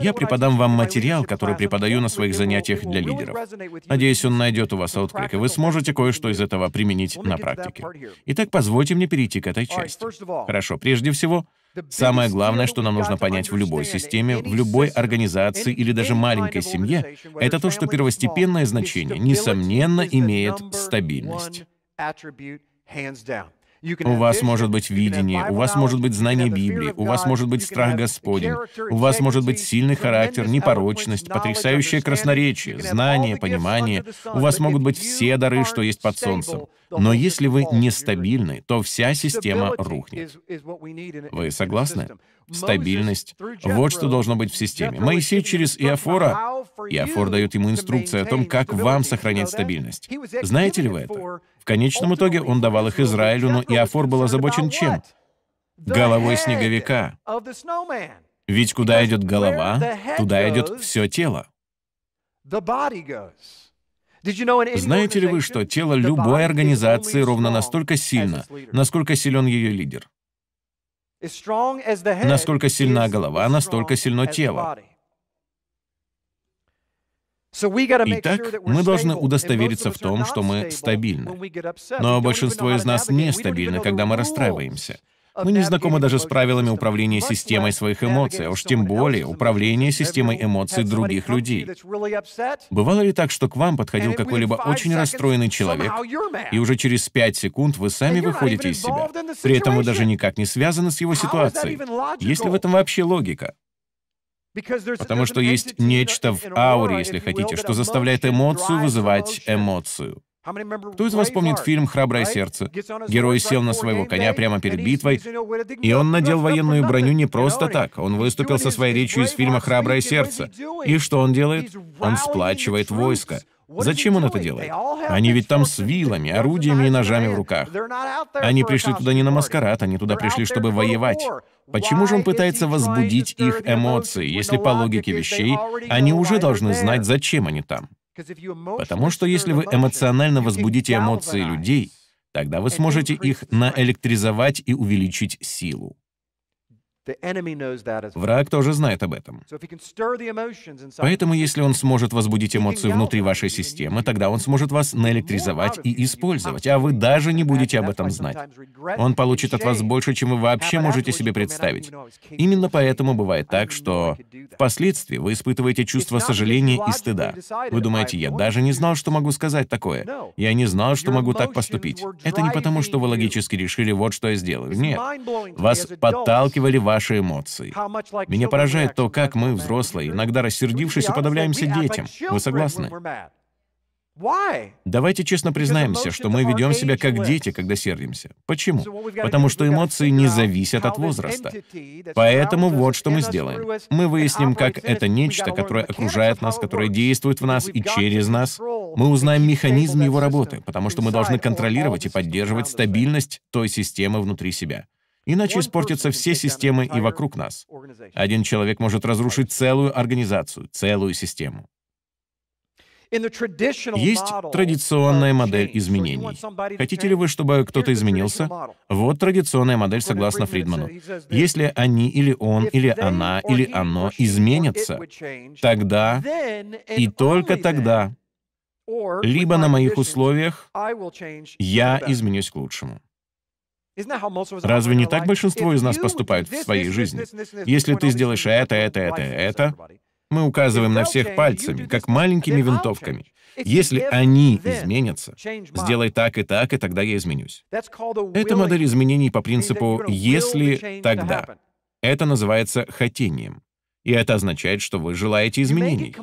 Я преподам вам материал, который преподаю на своих занятиях для лидеров. Надеюсь, он найдет у вас отклик, и вы сможете кое-что из этого применить на практике. Итак, позвольте мне перейти к этой части. Хорошо, прежде всего, Самое главное, что нам нужно понять в любой системе, в любой организации или даже маленькой семье, это то, что первостепенное значение, несомненно, имеет стабильность. У вас может быть видение, у вас может быть знание Библии, у вас может быть страх Господень, у вас может быть сильный характер, непорочность, потрясающее красноречие, знание, понимание, у вас могут быть все дары, что есть под солнцем. Но если вы нестабильны, то вся система рухнет. Вы согласны? Стабильность — вот что должно быть в системе. Моисей через Иофора. Иофор дает ему инструкции о том, как вам сохранять стабильность. Знаете ли вы это? В конечном итоге он давал их Израилю, но Иофор был озабочен чем? Головой снеговика. Ведь куда идет голова, туда идет все тело. Знаете ли вы, что тело любой организации ровно настолько сильно, насколько силен ее лидер? Насколько сильна голова, настолько сильно тело. Итак, мы должны удостовериться в том, что мы стабильны. Но большинство из нас нестабильно, когда мы расстраиваемся. Мы не знакомы даже с правилами управления системой своих эмоций, а уж тем более управления системой эмоций других людей. Бывало ли так, что к вам подходил какой-либо очень расстроенный человек, и уже через пять секунд вы сами выходите из себя? При этом вы даже никак не связаны с его ситуацией. Есть ли в этом вообще логика? Потому что есть нечто в ауре, если хотите, что заставляет эмоцию вызывать эмоцию. Кто из вас помнит фильм «Храброе сердце»? Герой сел на своего коня прямо перед битвой, и он надел военную броню не просто так. Он выступил со своей речью из фильма «Храброе сердце». И что он делает? Он сплачивает войско. Зачем он это делает? Они ведь там с вилами, орудиями и ножами в руках. Они пришли туда не на маскарад, они туда пришли, чтобы воевать. Почему же он пытается возбудить их эмоции, если по логике вещей они уже должны знать, зачем они там? Потому что если вы эмоционально возбудите эмоции людей, тогда вы сможете их наэлектризовать и увеличить силу. Враг тоже знает об этом. Поэтому, если он сможет возбудить эмоции внутри вашей системы, тогда он сможет вас наэлектризовать и использовать, а вы даже не будете об этом знать. Он получит от вас больше, чем вы вообще можете себе представить. Именно поэтому бывает так, что впоследствии вы испытываете чувство сожаления и стыда. Вы думаете, я даже не знал, что могу сказать такое. Я не знал, что могу так поступить. Это не потому, что вы логически решили, вот что я сделаю. Нет. Вас подталкивали вас ваши эмоции. Меня поражает то, как мы, взрослые, иногда рассердившись, уподавляемся детям. Вы согласны? Давайте честно признаемся, что мы ведем себя как дети, когда сердимся. Почему? Потому что эмоции не зависят от возраста. Поэтому вот что мы сделаем. Мы выясним, как это нечто, которое окружает нас, которое действует в нас и через нас. Мы узнаем механизм его работы, потому что мы должны контролировать и поддерживать стабильность той системы внутри себя. Иначе испортятся все системы и вокруг нас. Один человек может разрушить целую организацию, целую систему. Есть традиционная модель изменений. Хотите ли вы, чтобы кто-то изменился? Вот традиционная модель согласно Фридману. Если они или он, или она, или оно изменятся, тогда и только тогда, либо на моих условиях, я изменюсь к лучшему. Разве не так большинство из нас поступают в своей жизни? Если ты сделаешь это, это, это, это, мы указываем на всех пальцами, как маленькими винтовками. Если они изменятся, сделай так и так, и тогда я изменюсь. Это модель изменений по принципу «если, тогда». Это называется хотением. И это означает, что вы желаете изменений.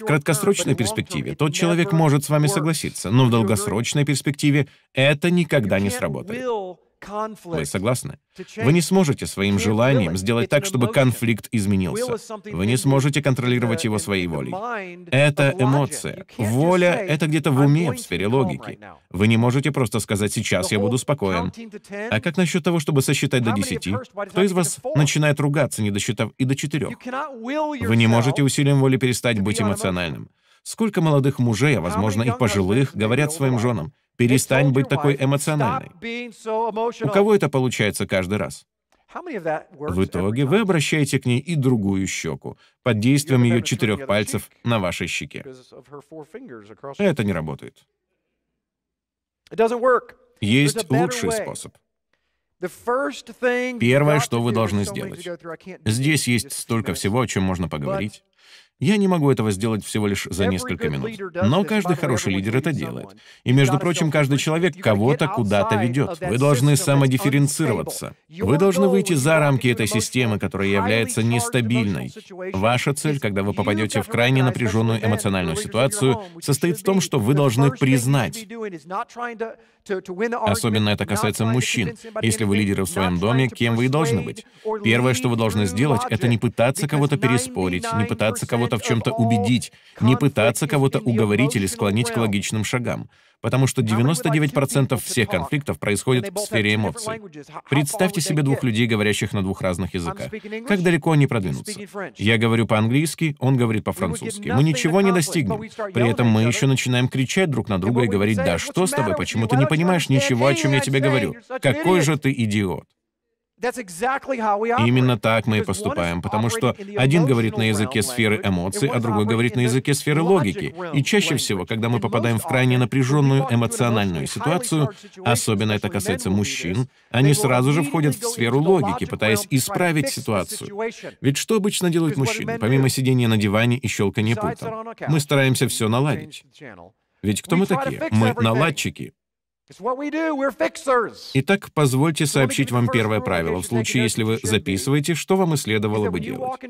В краткосрочной перспективе тот человек может с вами согласиться, но в долгосрочной перспективе это никогда не сработает. Вы согласны? Вы не сможете своим желанием сделать так, чтобы конфликт изменился. Вы не сможете контролировать его своей волей. Это эмоция. Воля — это где-то в уме, в сфере логики. Вы не можете просто сказать «сейчас я буду спокоен». А как насчет того, чтобы сосчитать до десяти? Кто из вас начинает ругаться, не досчитав и до четырех? Вы не можете усилием воли перестать быть эмоциональным. Сколько молодых мужей, а возможно и пожилых, говорят своим женам, Перестань быть такой эмоциональной. У кого это получается каждый раз? В итоге вы обращаете к ней и другую щеку под действием ее четырех пальцев на вашей щеке. Это не работает. Есть лучший способ. Первое, что вы должны сделать. Здесь есть столько всего, о чем можно поговорить. Я не могу этого сделать всего лишь за несколько минут. Но каждый хороший лидер это делает. И, между прочим, каждый человек кого-то куда-то ведет. Вы должны самодифференцироваться. Вы должны выйти за рамки этой системы, которая является нестабильной. Ваша цель, когда вы попадете в крайне напряженную эмоциональную ситуацию, состоит в том, что вы должны признать. Особенно это касается мужчин. Если вы лидеры в своем доме, кем вы и должны быть. Первое, что вы должны сделать, это не пытаться кого-то переспорить, не пытаться кого-то кого-то в чем-то убедить, не пытаться кого-то уговорить или склонить к логичным шагам, потому что 99% всех конфликтов происходит в сфере эмоций. Представьте себе двух людей, говорящих на двух разных языках. Как далеко они продвинутся? Я говорю по-английски, он говорит по-французски. Мы ничего не достигнем. При этом мы еще начинаем кричать друг на друга и говорить, «Да что с тобой? Почему ты не понимаешь ничего, о чем я тебе говорю? Какой же ты идиот?» Именно так мы и поступаем, потому что один говорит на а языке сферы эмоций, а другой говорит на языке сферы логики. И чаще всего, когда мы попадаем в крайне напряженную эмоциональную ситуацию, особенно это касается мужчин, они сразу же входят в сферу логики, пытаясь исправить ситуацию. Ведь что обычно делают мужчины, помимо сидения на диване и щелкания пультом? Мы стараемся все наладить. Ведь кто мы такие? Мы наладчики. Итак, позвольте сообщить вам первое правило в случае, если вы записываете, что вам и следовало бы делать.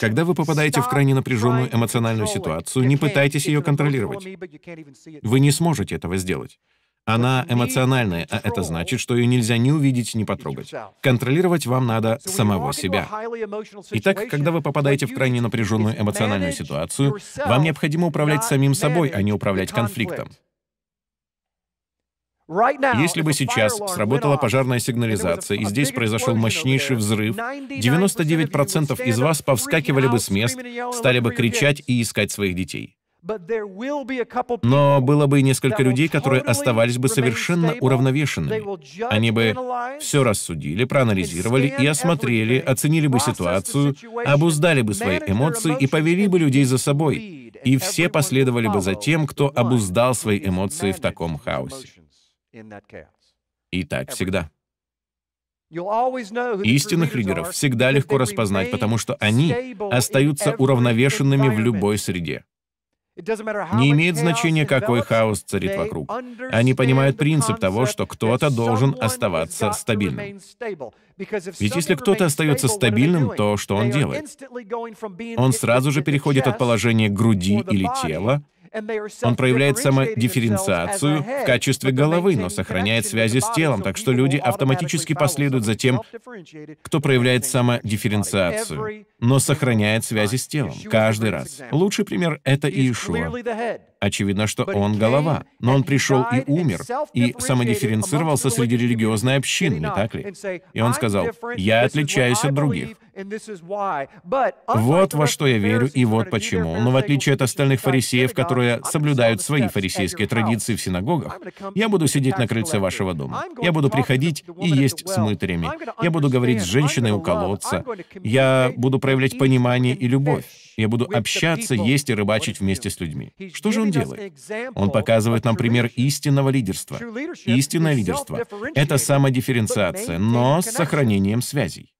Когда вы попадаете в крайне напряженную эмоциональную ситуацию, не пытайтесь ее контролировать. Вы не сможете этого сделать. Она эмоциональная, а это значит, что ее нельзя ни увидеть, ни потрогать. Контролировать вам надо самого себя. Итак, когда вы попадаете в крайне напряженную эмоциональную ситуацию, вам необходимо управлять самим собой, а не управлять конфликтом. Если бы сейчас сработала пожарная сигнализация, и здесь произошел мощнейший взрыв, 99% из вас повскакивали бы с мест, стали бы кричать и искать своих детей. Но было бы и несколько людей, которые оставались бы совершенно уравновешенными. Они бы все рассудили, проанализировали и осмотрели, оценили бы ситуацию, обуздали бы свои эмоции и повели бы людей за собой. И все последовали бы за тем, кто обуздал свои эмоции в таком хаосе. И так всегда. Истинных лидеров всегда легко распознать, потому что они остаются уравновешенными в любой среде. Не имеет значения, какой хаос царит вокруг. Они понимают принцип того, что кто-то должен оставаться стабильным. Ведь если кто-то остается стабильным, то что он делает? Он сразу же переходит от положения груди или тела он проявляет самодифференциацию в качестве головы, но сохраняет связи с телом, так что люди автоматически последуют за тем, кто проявляет самодифференциацию, но сохраняет связи с телом каждый раз. Лучший пример — это Иешуа. Очевидно, что он голова, но он пришел и умер, и самодифференцировался среди религиозной общины, не так ли? И он сказал, «Я отличаюсь от других». Вот во что я верю и вот почему. Но в отличие от остальных фарисеев, которые соблюдают свои фарисейские традиции в синагогах, я буду сидеть на крыльце вашего дома. Я буду приходить и есть с мытарями. Я буду говорить с женщиной у колодца. Я буду проявлять понимание и любовь. Я буду общаться, есть и рыбачить вместе с людьми. Что же он делает? Он показывает нам пример истинного лидерства. Истинное лидерство — это самодифференциация, но с сохранением связей.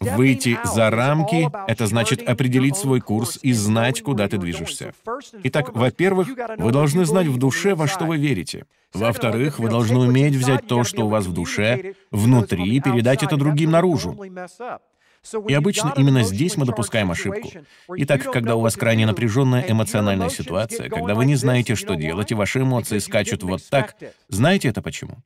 Выйти за рамки — это значит определить свой курс и знать, куда ты движешься. Итак, во-первых, вы должны знать в душе, во что вы верите. Во-вторых, вы должны уметь взять то, что у вас в душе, внутри, и передать это другим наружу. И обычно именно здесь мы допускаем ошибку. Итак, когда у вас крайне напряженная эмоциональная ситуация, когда вы не знаете, что делать, и ваши эмоции скачут вот так, знаете это почему?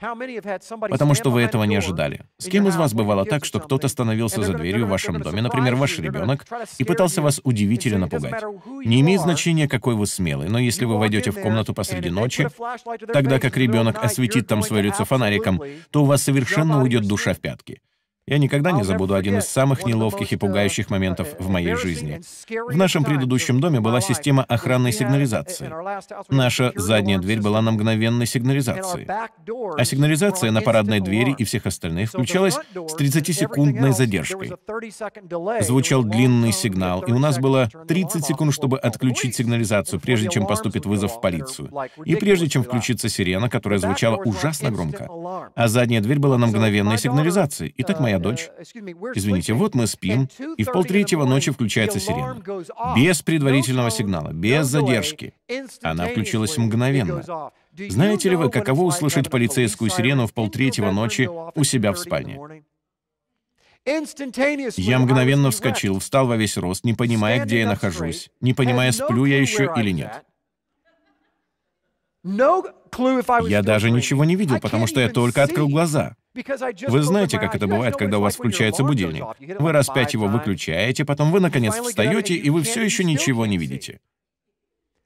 Потому что вы этого не ожидали. С кем из вас бывало так, что кто-то становился за дверью в вашем доме, например, ваш ребенок, и пытался вас удивить или напугать? Не имеет значения, какой вы смелый, но если вы войдете в комнату посреди ночи, тогда как ребенок осветит там свое лицо фонариком, то у вас совершенно уйдет душа в пятки. Я никогда не забуду один из самых неловких и пугающих моментов в моей жизни. В нашем предыдущем доме была система охранной сигнализации. Наша задняя дверь была на мгновенной сигнализации. А сигнализация на парадной двери и всех остальных включалась с 30-секундной задержкой. Звучал длинный сигнал, и у нас было 30 секунд, чтобы отключить сигнализацию, прежде чем поступит вызов в полицию. И прежде чем включится сирена, которая звучала ужасно громко. А задняя дверь была на мгновенной сигнализации. и так моя дочь. Извините, вот мы спим, и в полтретьего ночи включается сирена. Без предварительного сигнала, без задержки. Она включилась мгновенно. Знаете ли вы, каково услышать полицейскую сирену в полтретьего ночи у себя в спальне? Я мгновенно вскочил, встал во весь рост, не понимая, где я нахожусь, не понимая, сплю я еще или нет. Я даже ничего не видел, потому что я только открыл глаза. Вы знаете, как это бывает, когда у вас включается будильник. Вы раз пять его выключаете, потом вы, наконец, встаете, и вы все еще ничего не видите.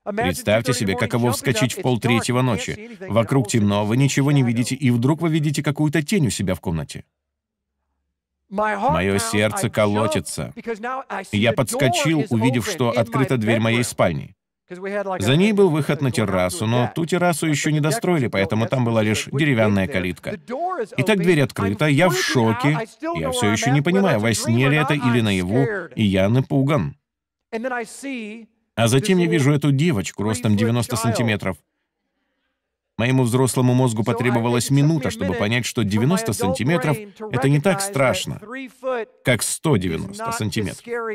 Представьте себе, каково вскочить в пол третьего ночи. Вокруг темно, вы ничего не видите, и вдруг вы видите какую-то тень у себя в комнате. Мое сердце колотится. Я подскочил, увидев, что открыта дверь моей спальни. За ней был выход на террасу, но ту террасу еще не достроили, поэтому там была лишь деревянная калитка. Итак, дверь открыта, я в шоке. Я все еще не понимаю, во сне ли это или наяву, и я напуган. А затем я вижу эту девочку ростом 90 сантиметров. Моему взрослому мозгу потребовалась минута, чтобы понять, что 90 сантиметров — это не так страшно, как 190 сантиметров.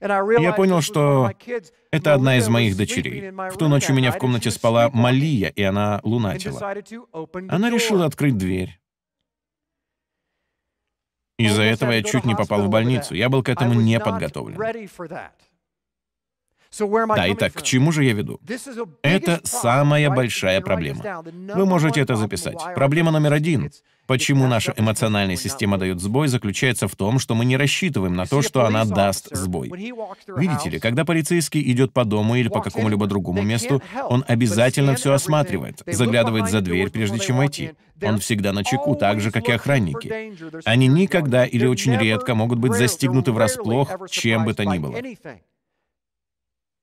Я понял, что это одна из моих дочерей. В ту ночь у меня в комнате спала Малия, и она лунатила. Она решила открыть дверь. Из-за этого я чуть не попал в больницу. Я был к этому не подготовлен. Да, итак, к чему же я веду? Это самая большая проблема. Вы можете это записать. Проблема номер один. Почему наша эмоциональная система дает сбой, заключается в том, что мы не рассчитываем на то, что она даст сбой. Видите ли, когда полицейский идет по дому или по какому-либо другому месту, он обязательно все осматривает, заглядывает за дверь, прежде чем войти. Он всегда на чеку, так же, как и охранники. Они никогда или очень редко могут быть застигнуты врасплох, чем бы то ни было.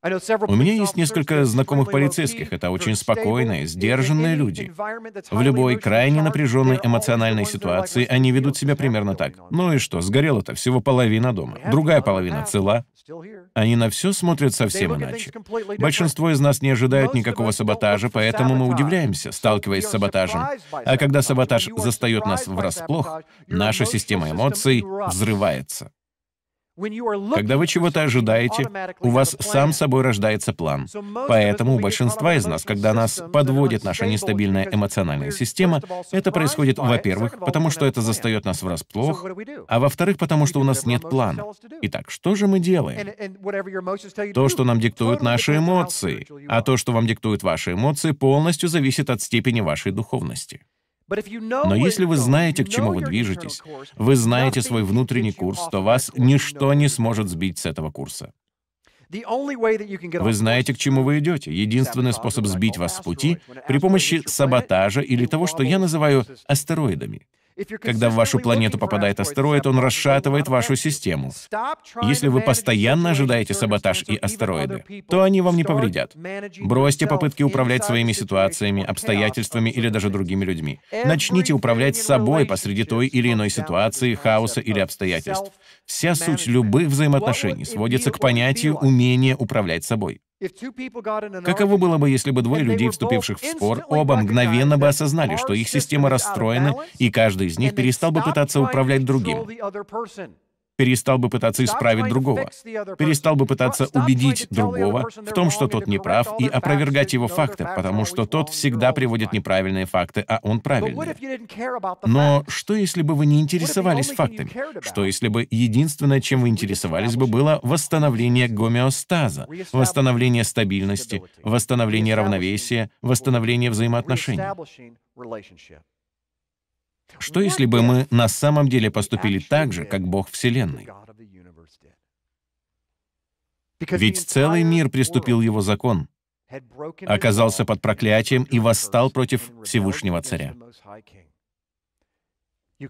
У меня есть несколько знакомых полицейских. Это очень спокойные, сдержанные люди. В любой крайне напряженной эмоциональной ситуации они ведут себя примерно так. Ну и что, сгорело-то всего половина дома. Другая половина цела. Они на все смотрят совсем иначе. Большинство из нас не ожидают никакого саботажа, поэтому мы удивляемся, сталкиваясь с саботажем. А когда саботаж застает нас врасплох, наша система эмоций взрывается. Когда вы чего-то ожидаете, у вас сам собой рождается план. Поэтому у большинства из нас, когда нас подводит наша нестабильная эмоциональная система, это происходит, во-первых, потому что это застает нас врасплох, а во-вторых, потому что у нас нет плана. Итак, что же мы делаем? То, что нам диктуют наши эмоции, а то, что вам диктуют ваши эмоции, полностью зависит от степени вашей духовности. Но если вы знаете, к чему вы движетесь, вы знаете свой внутренний курс, то вас ничто не сможет сбить с этого курса. Вы знаете, к чему вы идете. Единственный способ сбить вас с пути — при помощи саботажа или того, что я называю астероидами. Когда в вашу планету попадает астероид, он расшатывает вашу систему. Если вы постоянно ожидаете саботаж и астероиды, то они вам не повредят. Бросьте попытки управлять своими ситуациями, обстоятельствами или даже другими людьми. Начните управлять собой посреди той или иной ситуации, хаоса или обстоятельств. Вся суть любых взаимоотношений сводится к понятию умения управлять собой. Каково было бы, если бы двое людей, вступивших в спор, оба мгновенно бы осознали, что их система расстроена, и каждый из них перестал бы пытаться управлять другим? перестал бы пытаться исправить другого, перестал бы пытаться убедить другого в том, что тот не прав, и опровергать его факты, потому что тот всегда приводит неправильные факты, а он правильные. Но что, если бы вы не интересовались фактами? Что, если бы единственное, чем вы интересовались бы, было восстановление гомеостаза, восстановление стабильности, восстановление равновесия, восстановление взаимоотношений? Что если бы мы на самом деле поступили так же, как Бог Вселенной? Ведь целый мир приступил его закон, оказался под проклятием и восстал против Всевышнего Царя.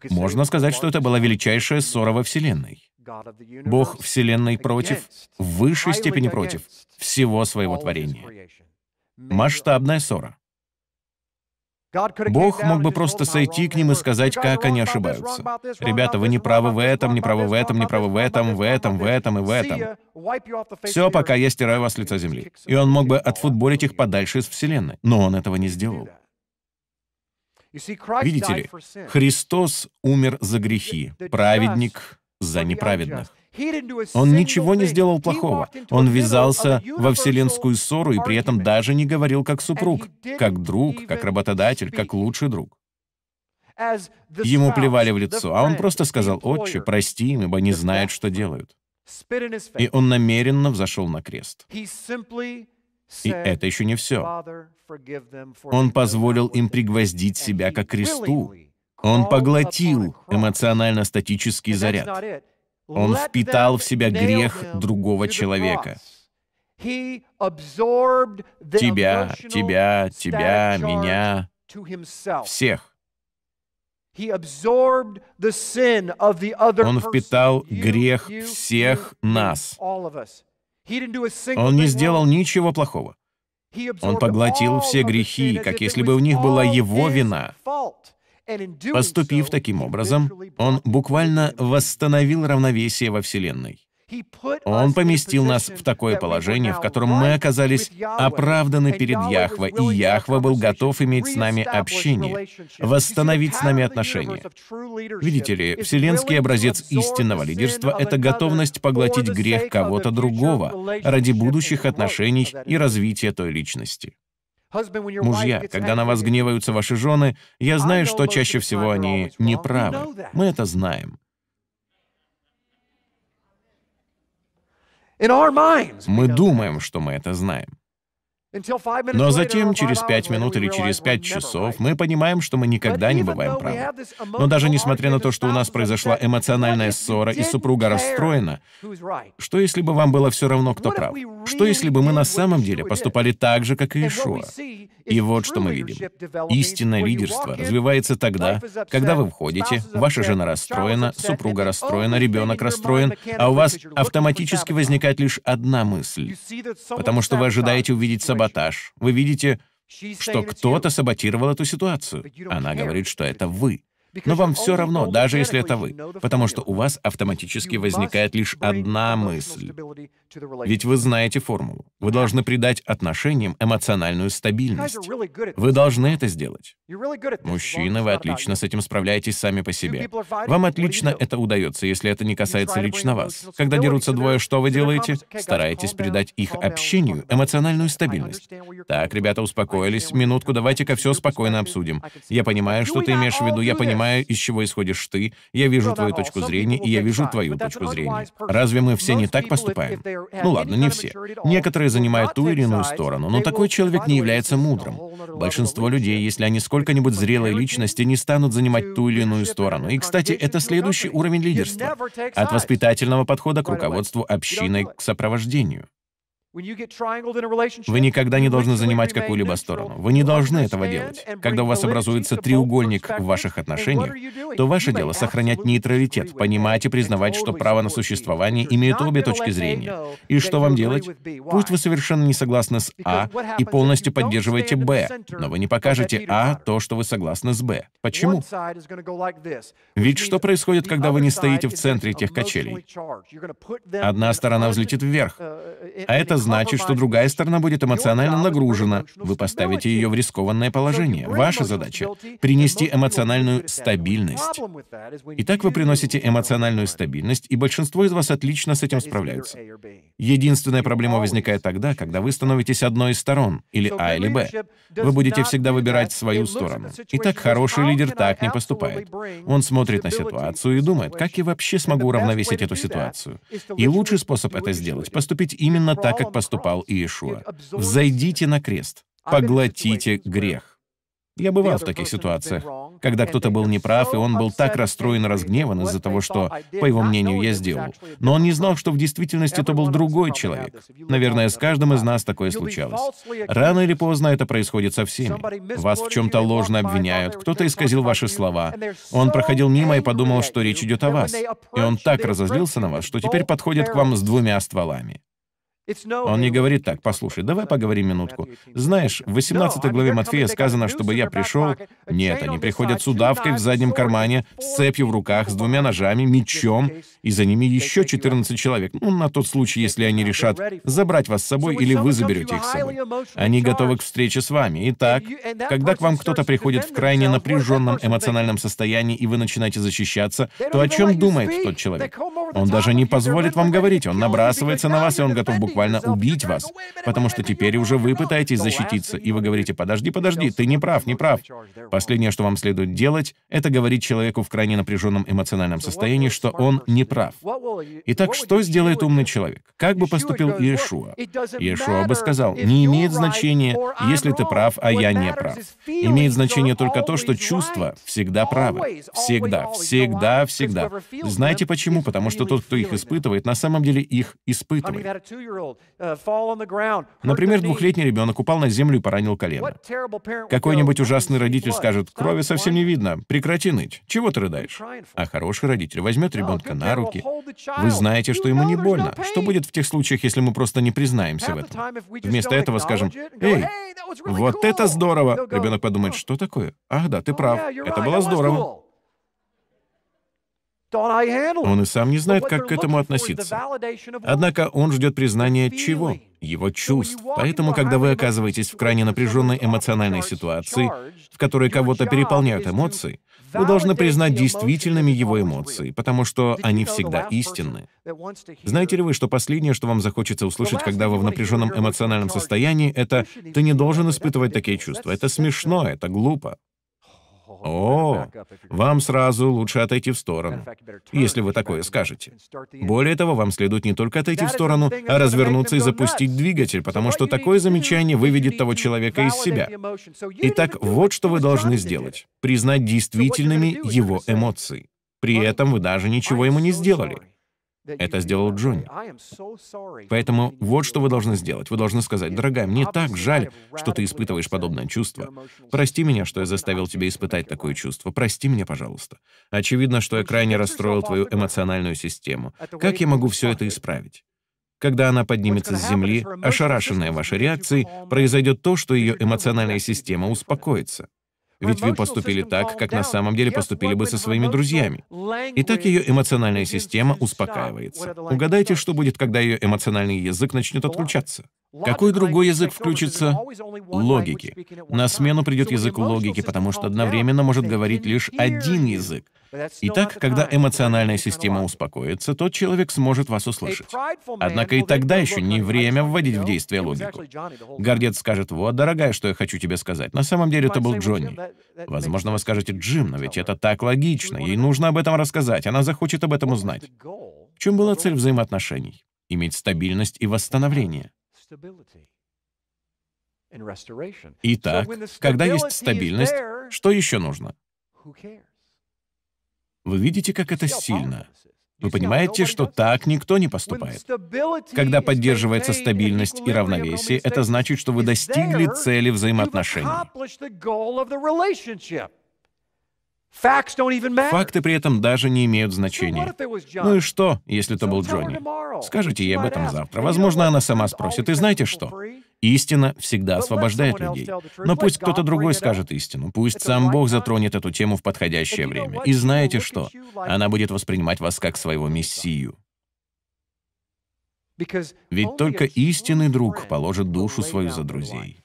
Можно сказать, что это была величайшая ссора во Вселенной. Бог Вселенной против, в высшей степени против всего своего творения. Масштабная ссора. Бог мог бы просто сойти к ним и сказать, как они ошибаются. Ребята, вы не правы в этом, не правы в этом, не правы в этом, в этом, в этом и в этом. Все, пока я стираю вас с лица земли. И он мог бы отфутболить их подальше из Вселенной. Но он этого не сделал. Видите ли, Христос умер за грехи, праведник за неправедных. Он ничего не сделал плохого. Он ввязался во вселенскую ссору и при этом даже не говорил как супруг, как друг, как работодатель, как лучший друг. Ему плевали в лицо, а он просто сказал, «Отче, прости им, ибо не знают, что делают». И он намеренно взошел на крест. И это еще не все. Он позволил им пригвоздить себя к кресту. Он поглотил эмоционально-статический заряд. Он впитал в себя грех другого человека. Тебя, тебя, тебя, меня, всех. Он впитал грех всех нас. Он не сделал ничего плохого. Он поглотил все грехи, как если бы у них была его вина. Поступив таким образом, он буквально восстановил равновесие во Вселенной. Он поместил нас в такое положение, в котором мы оказались оправданы перед Яхва, и Яхва был готов иметь с нами общение, восстановить с нами отношения. Видите ли, вселенский образец истинного лидерства — это готовность поглотить грех кого-то другого ради будущих отношений и развития той личности. Мужья, когда на вас гневаются ваши жены, я знаю, что чаще всего они неправы. Мы это знаем. Мы думаем, что мы это знаем. Но затем, через пять минут или через пять часов, мы понимаем, что мы никогда не бываем правы. Но даже несмотря на то, что у нас произошла эмоциональная ссора и супруга расстроена, что если бы вам было все равно, кто прав? Что если бы мы на самом деле поступали так же, как и Ишуа? И вот что мы видим. Истинное лидерство развивается тогда, когда вы входите, ваша жена расстроена, супруга расстроена, ребенок расстроен, а у вас автоматически возникает лишь одна мысль. Потому что вы ожидаете увидеть саботаж. Вы видите, что кто-то саботировал эту ситуацию. Она говорит, что это вы. Но вам все равно, даже если это вы, потому что у вас автоматически возникает лишь одна мысль. Ведь вы знаете формулу. Вы должны придать отношениям эмоциональную стабильность. Вы должны это сделать. Мужчины, вы отлично с этим справляетесь сами по себе. Вам отлично это удается, если это не касается лично вас. Когда дерутся двое, что вы делаете? Стараетесь придать их общению эмоциональную стабильность. Так, ребята, успокоились. Минутку, давайте-ка все спокойно обсудим. Я понимаю, что ты имеешь в виду, я понимаю, понимаю, из чего исходишь ты, я вижу твою точку зрения, и я вижу твою точку зрения. Разве мы все не так поступаем? Uh, ну ладно, не все. Некоторые занимают ту или иную сторону, но такой человек не является мудрым. Большинство людей, если они сколько-нибудь зрелые личности, не станут занимать ту или иную сторону. И, кстати, это следующий уровень лидерства. От воспитательного подхода к руководству общиной к сопровождению. Вы никогда не должны занимать какую-либо сторону. Вы не должны этого делать. Когда у вас образуется треугольник в ваших отношениях, то ваше дело — сохранять нейтралитет, понимать и признавать, что право на существование имеют обе точки зрения. И что вам делать? Пусть вы совершенно не согласны с А и полностью поддерживаете Б, но вы не покажете А то, что вы согласны с Б. Почему? Ведь что происходит, когда вы не стоите в центре тех качелей? Одна сторона взлетит вверх, uh, а это значит, что другая сторона будет эмоционально нагружена. Вы поставите ее в рискованное положение. Ваша задача — принести эмоциональную стабильность. Итак, вы приносите эмоциональную стабильность, и большинство из вас отлично с этим справляются. Единственная проблема возникает тогда, когда вы становитесь одной из сторон, или А или Б. Вы будете всегда выбирать свою сторону. Итак, хороший лидер так не поступает. Он смотрит на ситуацию и думает, как я вообще смогу уравновесить эту ситуацию. И лучший способ это сделать — поступить именно так, как поступал Иешуа. «Взойдите на крест, поглотите грех». Я бывал в таких ситуациях, когда кто-то был неправ, и он был так расстроен и разгневан из-за того, что, по его мнению, я сделал. Но он не знал, что в действительности это был другой человек. Наверное, с каждым из нас такое случалось. Рано или поздно это происходит со всеми. Вас в чем-то ложно обвиняют, кто-то исказил ваши слова. Он проходил мимо и подумал, что речь идет о вас. И он так разозлился на вас, что теперь подходит к вам с двумя стволами. Он не говорит так, послушай, давай поговорим минутку. Знаешь, в 18 главе Матфея сказано, чтобы я пришел... Нет, они приходят с удавкой в заднем кармане, с цепью в руках, с двумя ножами, мечом, и за ними еще 14 человек. Ну, на тот случай, если они решат забрать вас с собой или вы заберете их с собой. Они готовы к встрече с вами. Итак, когда к вам кто-то приходит в крайне напряженном эмоциональном состоянии, и вы начинаете защищаться, то о чем думает тот человек? Он даже не позволит вам говорить, он набрасывается на вас, и он готов буквально буквально убить вас, потому что теперь уже вы пытаетесь защититься, и вы говорите, подожди, подожди, ты не прав, не прав. Последнее, что вам следует делать, это говорить человеку в крайне напряженном эмоциональном состоянии, что он не прав. Итак, что сделает умный человек? Как бы поступил Иешуа? Иешуа бы сказал, не имеет значения, если ты прав, а я не прав. Имеет значение только то, что чувства всегда правы. Всегда, всегда, всегда. Знаете почему? Потому что тот, кто их испытывает, на самом деле их испытывает. Uh, Например, двухлетний ребенок упал на землю и поранил колено. Какой-нибудь ужасный родитель скажет, крови совсем не видно, прекрати ныть, чего ты рыдаешь? А хороший родитель возьмет oh, ребенка на руки. Вы знаете, что ему не больно. Что будет в тех случаях, если мы просто не признаемся в этом? Вместо этого скажем, «Эй, вот это здорово!» Ребенок подумает, что такое? Ах да, ты oh, прав, это было здорово. Он и сам не знает, как к этому относиться. Однако он ждет признания чего? Его чувств. Поэтому, когда вы оказываетесь в крайне напряженной эмоциональной ситуации, в которой кого-то переполняют эмоции, вы должны признать действительными его эмоции, потому что они всегда истинны. Знаете ли вы, что последнее, что вам захочется услышать, когда вы в напряженном эмоциональном состоянии, это «ты не должен испытывать такие чувства, это смешно, это глупо». О, вам сразу лучше отойти в сторону, если вы такое скажете. Более того, вам следует не только отойти в сторону, а развернуться и запустить двигатель, потому что такое замечание выведет того человека из себя. Итак, вот что вы должны сделать. Признать действительными его эмоции. При этом вы даже ничего ему не сделали. Это сделал Джонни. Поэтому вот что вы должны сделать. Вы должны сказать, дорогая, мне так жаль, что ты испытываешь подобное чувство. Прости меня, что я заставил тебя испытать такое чувство. Прости меня, пожалуйста. Очевидно, что я крайне расстроил твою эмоциональную систему. Как я могу все это исправить? Когда она поднимется с земли, ошарашенная вашей реакцией, произойдет то, что ее эмоциональная система успокоится. Ведь вы поступили так, как на самом деле поступили бы со своими друзьями. И так ее эмоциональная система успокаивается. Угадайте, что будет, когда ее эмоциональный язык начнет отключаться. Какой другой язык включится? Логики. На смену придет язык логики, потому что одновременно может говорить лишь один язык. Итак, когда эмоциональная система успокоится, тот человек сможет вас услышать. Однако и тогда еще не время вводить в действие логику. Гордец скажет, вот, дорогая, что я хочу тебе сказать. На самом деле это был Джонни. Возможно, вы скажете, Джим, но ведь это так логично. Ей нужно об этом рассказать. Она захочет об этом узнать. В чем была цель взаимоотношений? Иметь стабильность и восстановление. Итак, когда есть стабильность, что еще нужно? Вы видите, как это сильно. Вы понимаете, что так никто не поступает. Когда поддерживается стабильность и равновесие, это значит, что вы достигли цели взаимоотношений. Факты при этом даже не имеют значения. Ну и что, если это был Джонни? Скажите ей об этом завтра. Возможно, она сама спросит. И знаете что? Истина всегда освобождает людей. Но пусть кто-то другой скажет истину. Пусть сам Бог затронет эту тему в подходящее время. И знаете что? Она будет воспринимать вас как своего мессию. Ведь только истинный друг положит душу свою за друзей.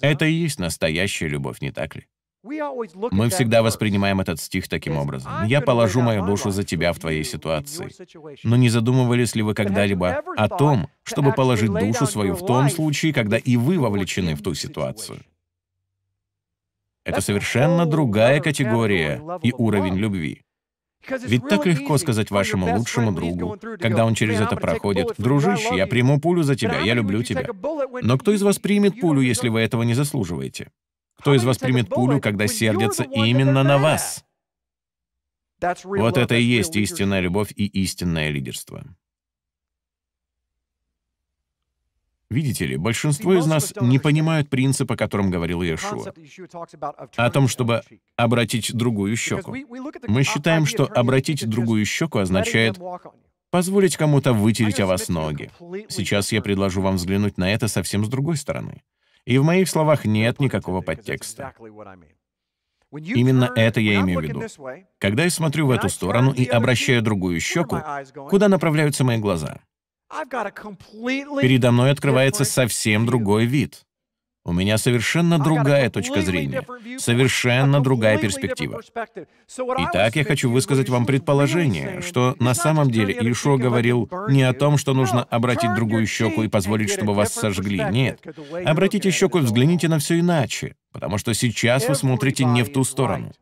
Это и есть настоящая любовь, не так ли? Мы всегда воспринимаем этот стих таким образом. «Я положу мою душу за тебя в твоей ситуации». Но не задумывались ли вы когда-либо о том, чтобы положить душу свою в том случае, когда и вы вовлечены в ту ситуацию? Это совершенно другая категория и уровень любви. Ведь так легко сказать вашему лучшему другу, когда он через это проходит, «Дружище, я приму пулю за тебя, я люблю тебя». Но кто из вас примет пулю, если вы этого не заслуживаете? Кто из вас примет пулю, когда сердятся именно на вас? Вот это и есть истинная любовь и истинное лидерство. Видите ли, большинство из нас не понимают принципа, о котором говорил Иешуа, о том, чтобы обратить другую щеку. Мы считаем, что обратить другую щеку означает позволить кому-то вытереть о вас ноги. Сейчас я предложу вам взглянуть на это совсем с другой стороны. И в моих словах нет никакого подтекста. Именно это я имею в виду. Когда я смотрю в эту сторону и обращаю другую щеку, куда направляются мои глаза? Передо мной открывается совсем другой вид. У меня совершенно другая точка зрения, совершенно другая перспектива. Итак, я хочу высказать вам предположение, что на самом деле Иешуа говорил не о том, что нужно обратить другую щеку и позволить, чтобы вас сожгли. Нет. Обратите щеку и взгляните на все иначе. Потому что сейчас вы смотрите не в ту сторону.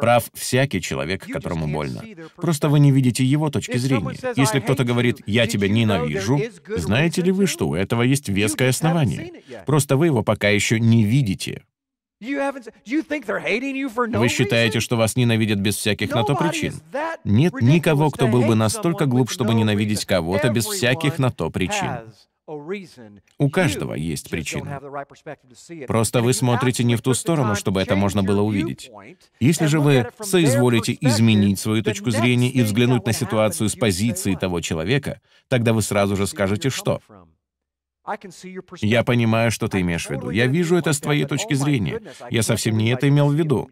Прав всякий человек, которому больно. Просто вы не видите его точки зрения. Если кто-то говорит «я тебя ненавижу», знаете ли вы, что у этого есть веское основание? Просто вы его пока еще не видите. Вы считаете, что вас ненавидят без всяких на то причин? Нет никого, кто был бы настолько глуп, чтобы ненавидеть кого-то без всяких на то причин. У каждого есть причина. Просто вы смотрите не в ту сторону, чтобы это можно было увидеть. Если же вы соизволите изменить свою точку зрения и взглянуть на ситуацию с позиции того человека, тогда вы сразу же скажете, что «Я понимаю, что ты имеешь в виду. Я вижу это с твоей точки oh зрения. Я совсем не это имел в виду.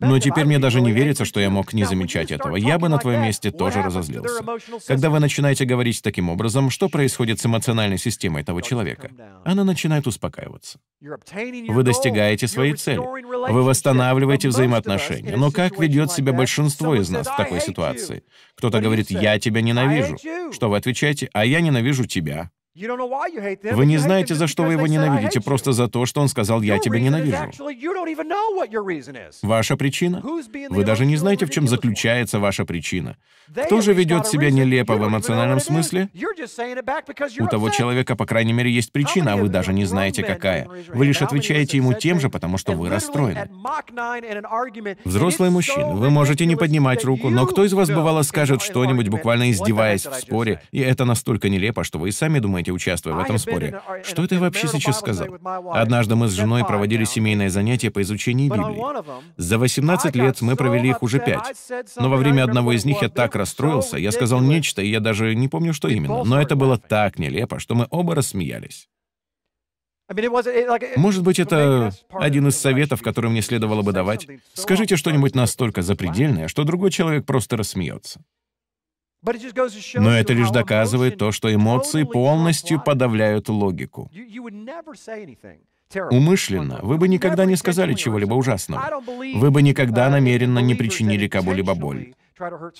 Но теперь мне даже не верится, что я мог не замечать этого. Я бы на твоем месте тоже разозлился. Когда вы начинаете говорить таким образом, что происходит с эмоциональной системой этого человека? Она начинает успокаиваться. Вы достигаете своей цели. Вы восстанавливаете взаимоотношения. Но как ведет себя большинство из нас в такой ситуации? Кто-то говорит «я тебя ненавижу». Что вы отвечаете? «А я ненавижу тебя». Вы не знаете, за что вы его ненавидите, просто за то, что он сказал «я тебя ненавижу». Ваша причина? Вы даже не знаете, в чем заключается ваша причина. Кто же ведет себя нелепо в эмоциональном смысле? У того человека, по крайней мере, есть причина, а вы даже не знаете, какая. Вы лишь отвечаете ему тем же, потому что вы расстроены. Взрослые мужчины, вы можете не поднимать руку, но кто из вас, бывало, скажет что-нибудь, буквально издеваясь в споре, и это настолько нелепо, что вы и сами думаете, кстати, участвуя в этом споре. Что ты вообще сейчас сказал? Однажды мы с женой проводили семейное занятие по изучению Библии. За 18 лет мы провели их уже 5. Но во время одного из них я так расстроился, я сказал нечто, и я даже не помню, что именно. Но это было так нелепо, что мы оба рассмеялись. Может быть, это один из советов, который мне следовало бы давать. Скажите что-нибудь настолько запредельное, что другой человек просто рассмеется. Но это лишь доказывает то, что эмоции полностью подавляют логику. Умышленно вы бы никогда не сказали чего-либо ужасного. Вы бы никогда намеренно не причинили кому-либо боль.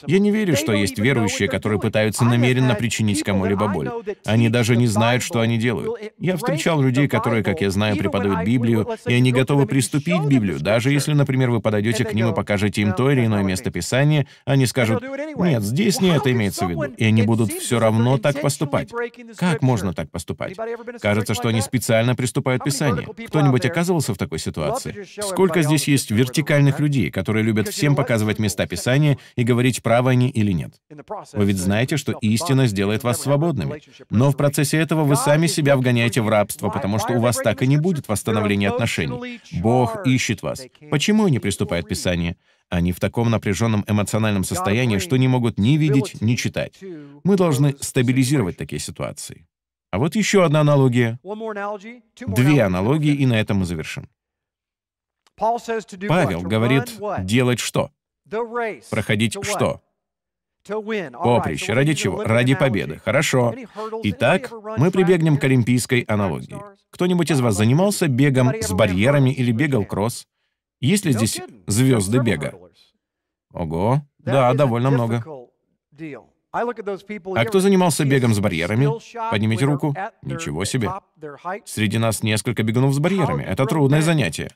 Я не верю, что есть верующие, которые пытаются намеренно причинить кому-либо боль. Они даже не знают, что они делают. Я встречал людей, которые, как я знаю, преподают Библию, и они готовы приступить к Библию, даже если, например, вы подойдете к ним и покажете им то или иное место Писания, они скажут, нет, здесь не это имеется в виду, и они будут все равно так поступать. Как можно так поступать? Кажется, что они специально приступают к Писанию. Кто-нибудь оказывался в такой ситуации? Сколько здесь есть вертикальных людей, которые любят всем показывать места Писания и говорить, правы они или нет. Вы ведь uh, знаете, что истина сделает вас свободными. Но в процессе этого вы сами себя вгоняете в рабство, потому что у вас так и не будет восстановления отношений. Бог ищет вас. Почему они приступают к писанию? Они в таком напряженном эмоциональном состоянии, что не могут ни видеть, ни читать. Мы должны стабилизировать такие ситуации. А вот еще одна аналогия. Две аналогии, и на этом мы завершим. Павел говорит, делать что? Проходить что? Поприще. Ради чего? Ради победы. Хорошо. Итак, мы прибегнем к олимпийской аналогии. Кто-нибудь из вас занимался бегом с барьерами или бегал кросс? Есть ли здесь звезды бега? Ого. Да, довольно много. А кто занимался бегом с барьерами? Поднимите руку. Ничего себе. Среди нас несколько бегунов с барьерами. Это трудное занятие.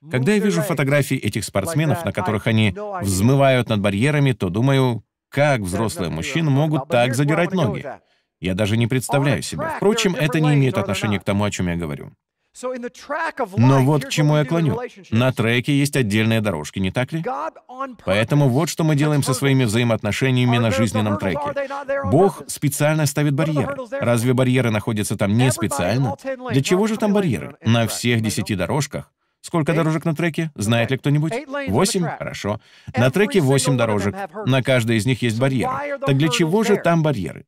Ну, Когда я вижу фотографии этих спортсменов, на которых ну, они взмывают над барьерами, то думаю, как взрослые мужчины могут так задирать ноги? Я даже не представляю себе. Впрочем, это не имеет отношения к тому, о чем я говорю. Но вот к чему я клоню. На треке есть отдельные дорожки, не так ли? Поэтому вот что мы делаем со своими взаимоотношениями на жизненном треке. Бог специально ставит барьеры. Разве барьеры находятся там не специально? Для чего же там барьеры? На всех десяти дорожках Сколько дорожек на треке? Знает ли кто-нибудь? Восемь? Хорошо. На треке восемь дорожек. На каждой из них есть барьеры. Так для чего же там барьеры?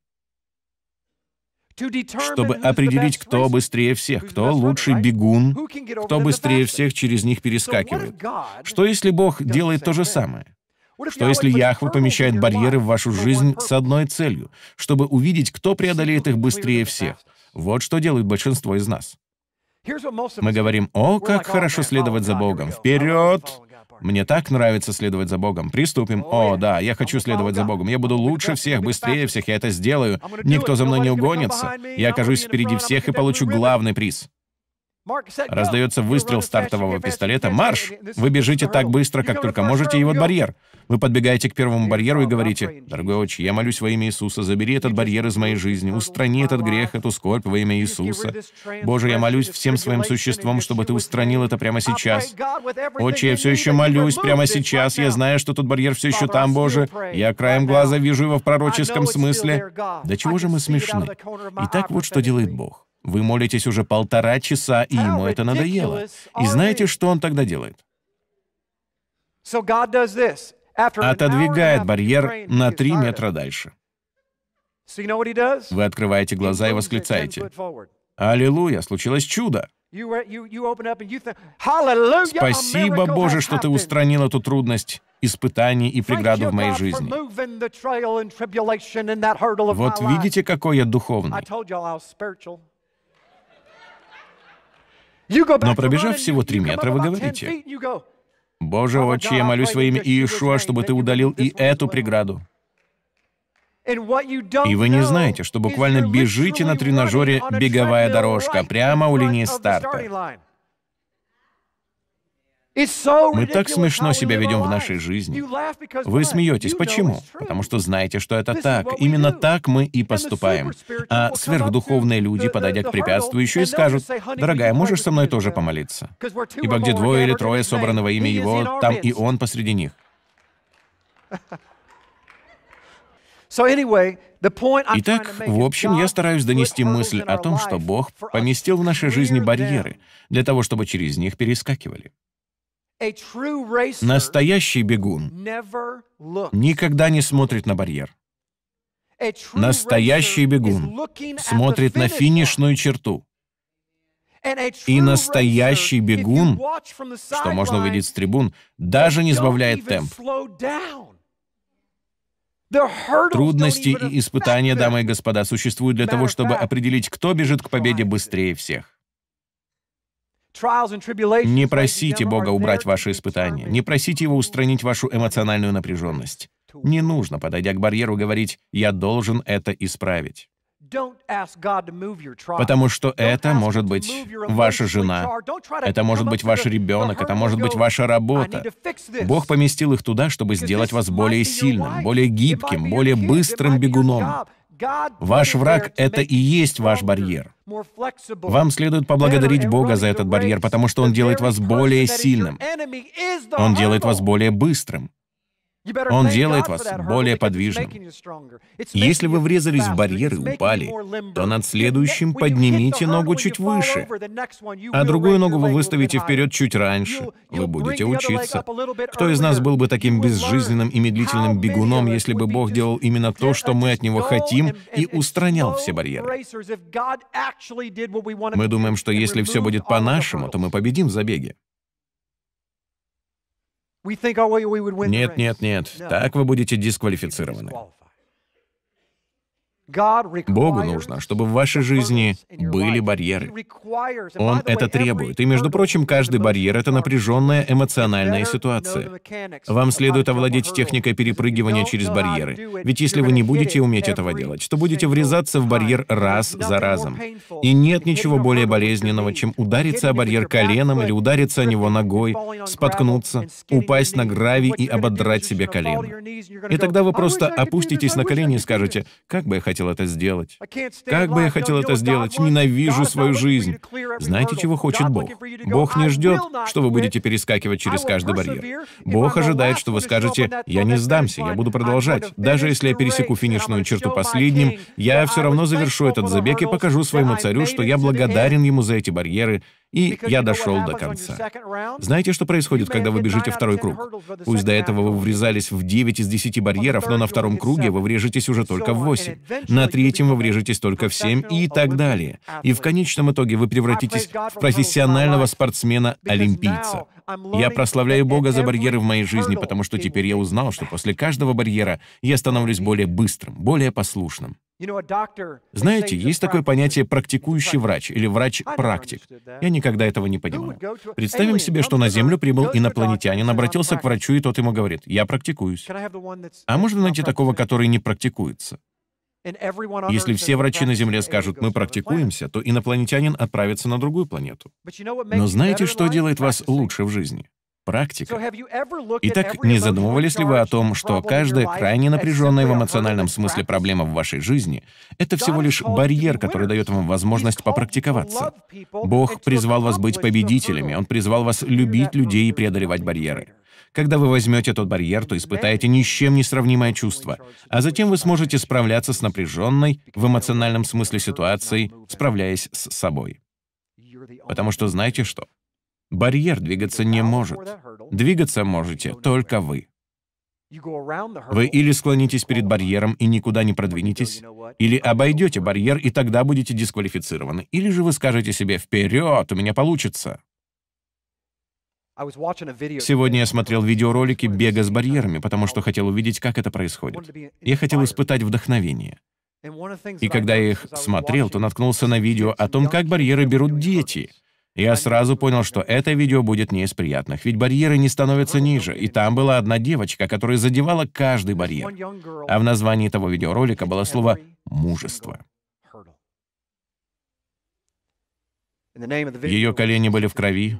чтобы определить, кто быстрее всех, кто лучший бегун, кто быстрее всех через них перескакивает. Что если Бог делает то же самое? Что если Яхва помещает барьеры в вашу жизнь с одной целью, чтобы увидеть, кто преодолеет их быстрее всех? Вот что делает большинство из нас. Мы говорим, о, как oh, хорошо следовать за Богом. Вперед! Мне так нравится следовать за Богом. Приступим. Oh, о, да, я хочу следовать за Богом. Я буду лучше всех, быстрее всех, я это сделаю. Никто за мной не угонится. Я окажусь впереди всех и получу главный приз. Раздается выстрел стартового пистолета. «Марш!» Вы бежите так быстро, как только можете, и вот барьер. Вы подбегаете к первому барьеру и говорите, «Дорогой отче, я молюсь во имя Иисуса, забери этот барьер из моей жизни, устрани этот грех, эту скорбь во имя Иисуса. Боже, я молюсь всем своим существом, чтобы Ты устранил это прямо сейчас. Отче, я все еще молюсь прямо сейчас, я знаю, что тот барьер все еще там, Боже. Я краем глаза вижу его в пророческом смысле. Да чего же мы смешны? И так вот, что делает Бог. Вы молитесь уже полтора часа, и ему это надоело. И знаете, что он тогда делает? Отодвигает барьер на три метра дальше. Вы открываете глаза и восклицаете. Аллилуйя, случилось чудо. Спасибо, Боже, что ты устранил эту трудность, испытание и преграду в моей жизни. Вот видите, какой я духовный. Но пробежав всего три метра, вы говорите, «Боже, отче, я молюсь во имя Иешуа, чтобы ты удалил и эту преграду». И вы не знаете, что буквально бежите на тренажере «Беговая дорожка» прямо у линии старта. Мы так смешно себя ведем в нашей жизни. Вы смеетесь. Почему? Потому что знаете, что это так. Именно так мы и поступаем. А сверхдуховные люди, подойдя к препятствию, еще и скажут, «Дорогая, можешь со мной тоже помолиться?» Ибо где двое или трое собраны во имя Его, там и Он посреди них. Итак, в общем, я стараюсь донести мысль о том, что Бог поместил в нашей жизни барьеры для того, чтобы через них перескакивали. Настоящий бегун никогда не смотрит на барьер. Настоящий бегун смотрит на финишную черту. И настоящий бегун, что можно увидеть с трибун, даже не сбавляет темп. Трудности и испытания, дамы и господа, существуют для того, чтобы определить, кто бежит к победе быстрее всех. Не просите Бога убрать ваши испытания, не просите Его устранить вашу эмоциональную напряженность. Не нужно, подойдя к барьеру, говорить «я должен это исправить». Потому что это может быть ваша жена, это может быть ваш ребенок, это может быть ваша работа. Бог поместил их туда, чтобы сделать вас более сильным, более гибким, более быстрым бегуном. Ваш враг — это и есть ваш барьер. Вам следует поблагодарить Бога за этот барьер, потому что Он делает вас более сильным. Он делает вас более быстрым. Он делает вас более подвижным. Если вы врезались в барьеры и упали, то над следующим поднимите ногу чуть выше, а другую ногу вы выставите вперед чуть раньше. Вы будете учиться. Кто из нас был бы таким безжизненным и медлительным бегуном, если бы Бог делал именно то, что мы от Него хотим, и устранял все барьеры? Мы думаем, что если все будет по-нашему, то мы победим в забеге. Нет, нет, нет. Так вы будете дисквалифицированы. Богу нужно, чтобы в вашей жизни были барьеры. Он это требует. И, между прочим, каждый барьер — это напряженная эмоциональная ситуация. Вам следует овладеть техникой перепрыгивания через барьеры. Ведь если вы не будете уметь этого делать, то будете врезаться в барьер раз за разом. И нет ничего более болезненного, чем удариться о барьер коленом или удариться о него ногой, споткнуться, упасть на гравий и ободрать себе колено. И тогда вы просто опуститесь на колени и скажете, «Как бы я хотел хотел это сделать. Как бы я хотел это сделать? Ненавижу свою жизнь. Знаете, чего хочет Бог? Бог не ждет, что вы будете перескакивать через каждый барьер. Бог ожидает, что вы скажете, «Я не сдамся, я буду продолжать. Даже если я пересеку финишную черту последним, я все равно завершу этот забег и покажу своему царю, что я благодарен ему за эти барьеры, и я дошел до конца. Знаете, что происходит, когда вы бежите второй круг? Пусть до этого вы врезались в 9 из 10 барьеров, но на втором круге вы врежетесь уже только в 8 на третьем вы врежетесь только в семь и так далее. И в конечном итоге вы превратитесь в профессионального спортсмена-олимпийца. Я прославляю Бога за барьеры в моей жизни, потому что теперь я узнал, что после каждого барьера я становлюсь более быстрым, более послушным. Знаете, есть такое понятие «практикующий врач» или «врач-практик». Я никогда этого не понимал. Представим себе, что на Землю прибыл инопланетянин, обратился к врачу, и тот ему говорит, «Я практикуюсь». А можно найти такого, который не практикуется? Если все врачи на Земле скажут «мы практикуемся», то инопланетянин отправится на другую планету. Но знаете, что делает вас лучше в жизни? Практика. Итак, не задумывались ли вы о том, что каждая крайне напряженная в эмоциональном смысле проблема в вашей жизни — это всего лишь барьер, который дает вам возможность попрактиковаться? Бог призвал вас быть победителями, Он призвал вас любить людей и преодолевать барьеры. Когда вы возьмете тот барьер, то испытаете ни с чем не сравнимое чувство, а затем вы сможете справляться с напряженной, в эмоциональном смысле ситуацией, справляясь с собой. Потому что знаете что? Барьер двигаться не может. Двигаться можете только вы. Вы или склонитесь перед барьером и никуда не продвинетесь, или обойдете барьер и тогда будете дисквалифицированы, или же вы скажете себе «Вперед, у меня получится!» Сегодня я смотрел видеоролики бега с барьерами, потому что хотел увидеть, как это происходит. Я хотел испытать вдохновение. И когда я их смотрел, то наткнулся на видео о том, как барьеры берут дети. Я сразу понял, что это видео будет не из приятных, ведь барьеры не становятся ниже, и там была одна девочка, которая задевала каждый барьер. А в названии того видеоролика было слово «мужество». Ее колени были в крови,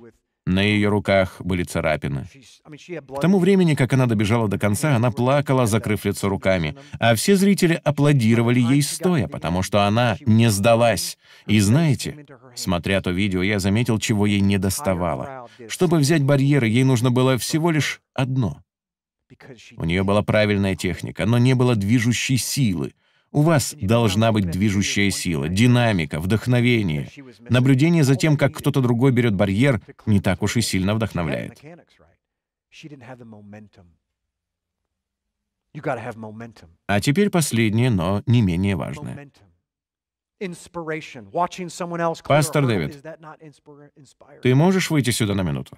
на ее руках были царапины. К тому времени, как она добежала до конца, она плакала, закрыв лицо руками, а все зрители аплодировали ей стоя, потому что она не сдалась. И знаете, смотря то видео, я заметил, чего ей не доставало. Чтобы взять барьеры, ей нужно было всего лишь одно. У нее была правильная техника, но не было движущей силы — у вас должна быть движущая сила, динамика, вдохновение. Наблюдение за тем, как кто-то другой берет барьер, не так уж и сильно вдохновляет. А теперь последнее, но не менее важное. Пастор Дэвид, ты можешь выйти сюда на минуту?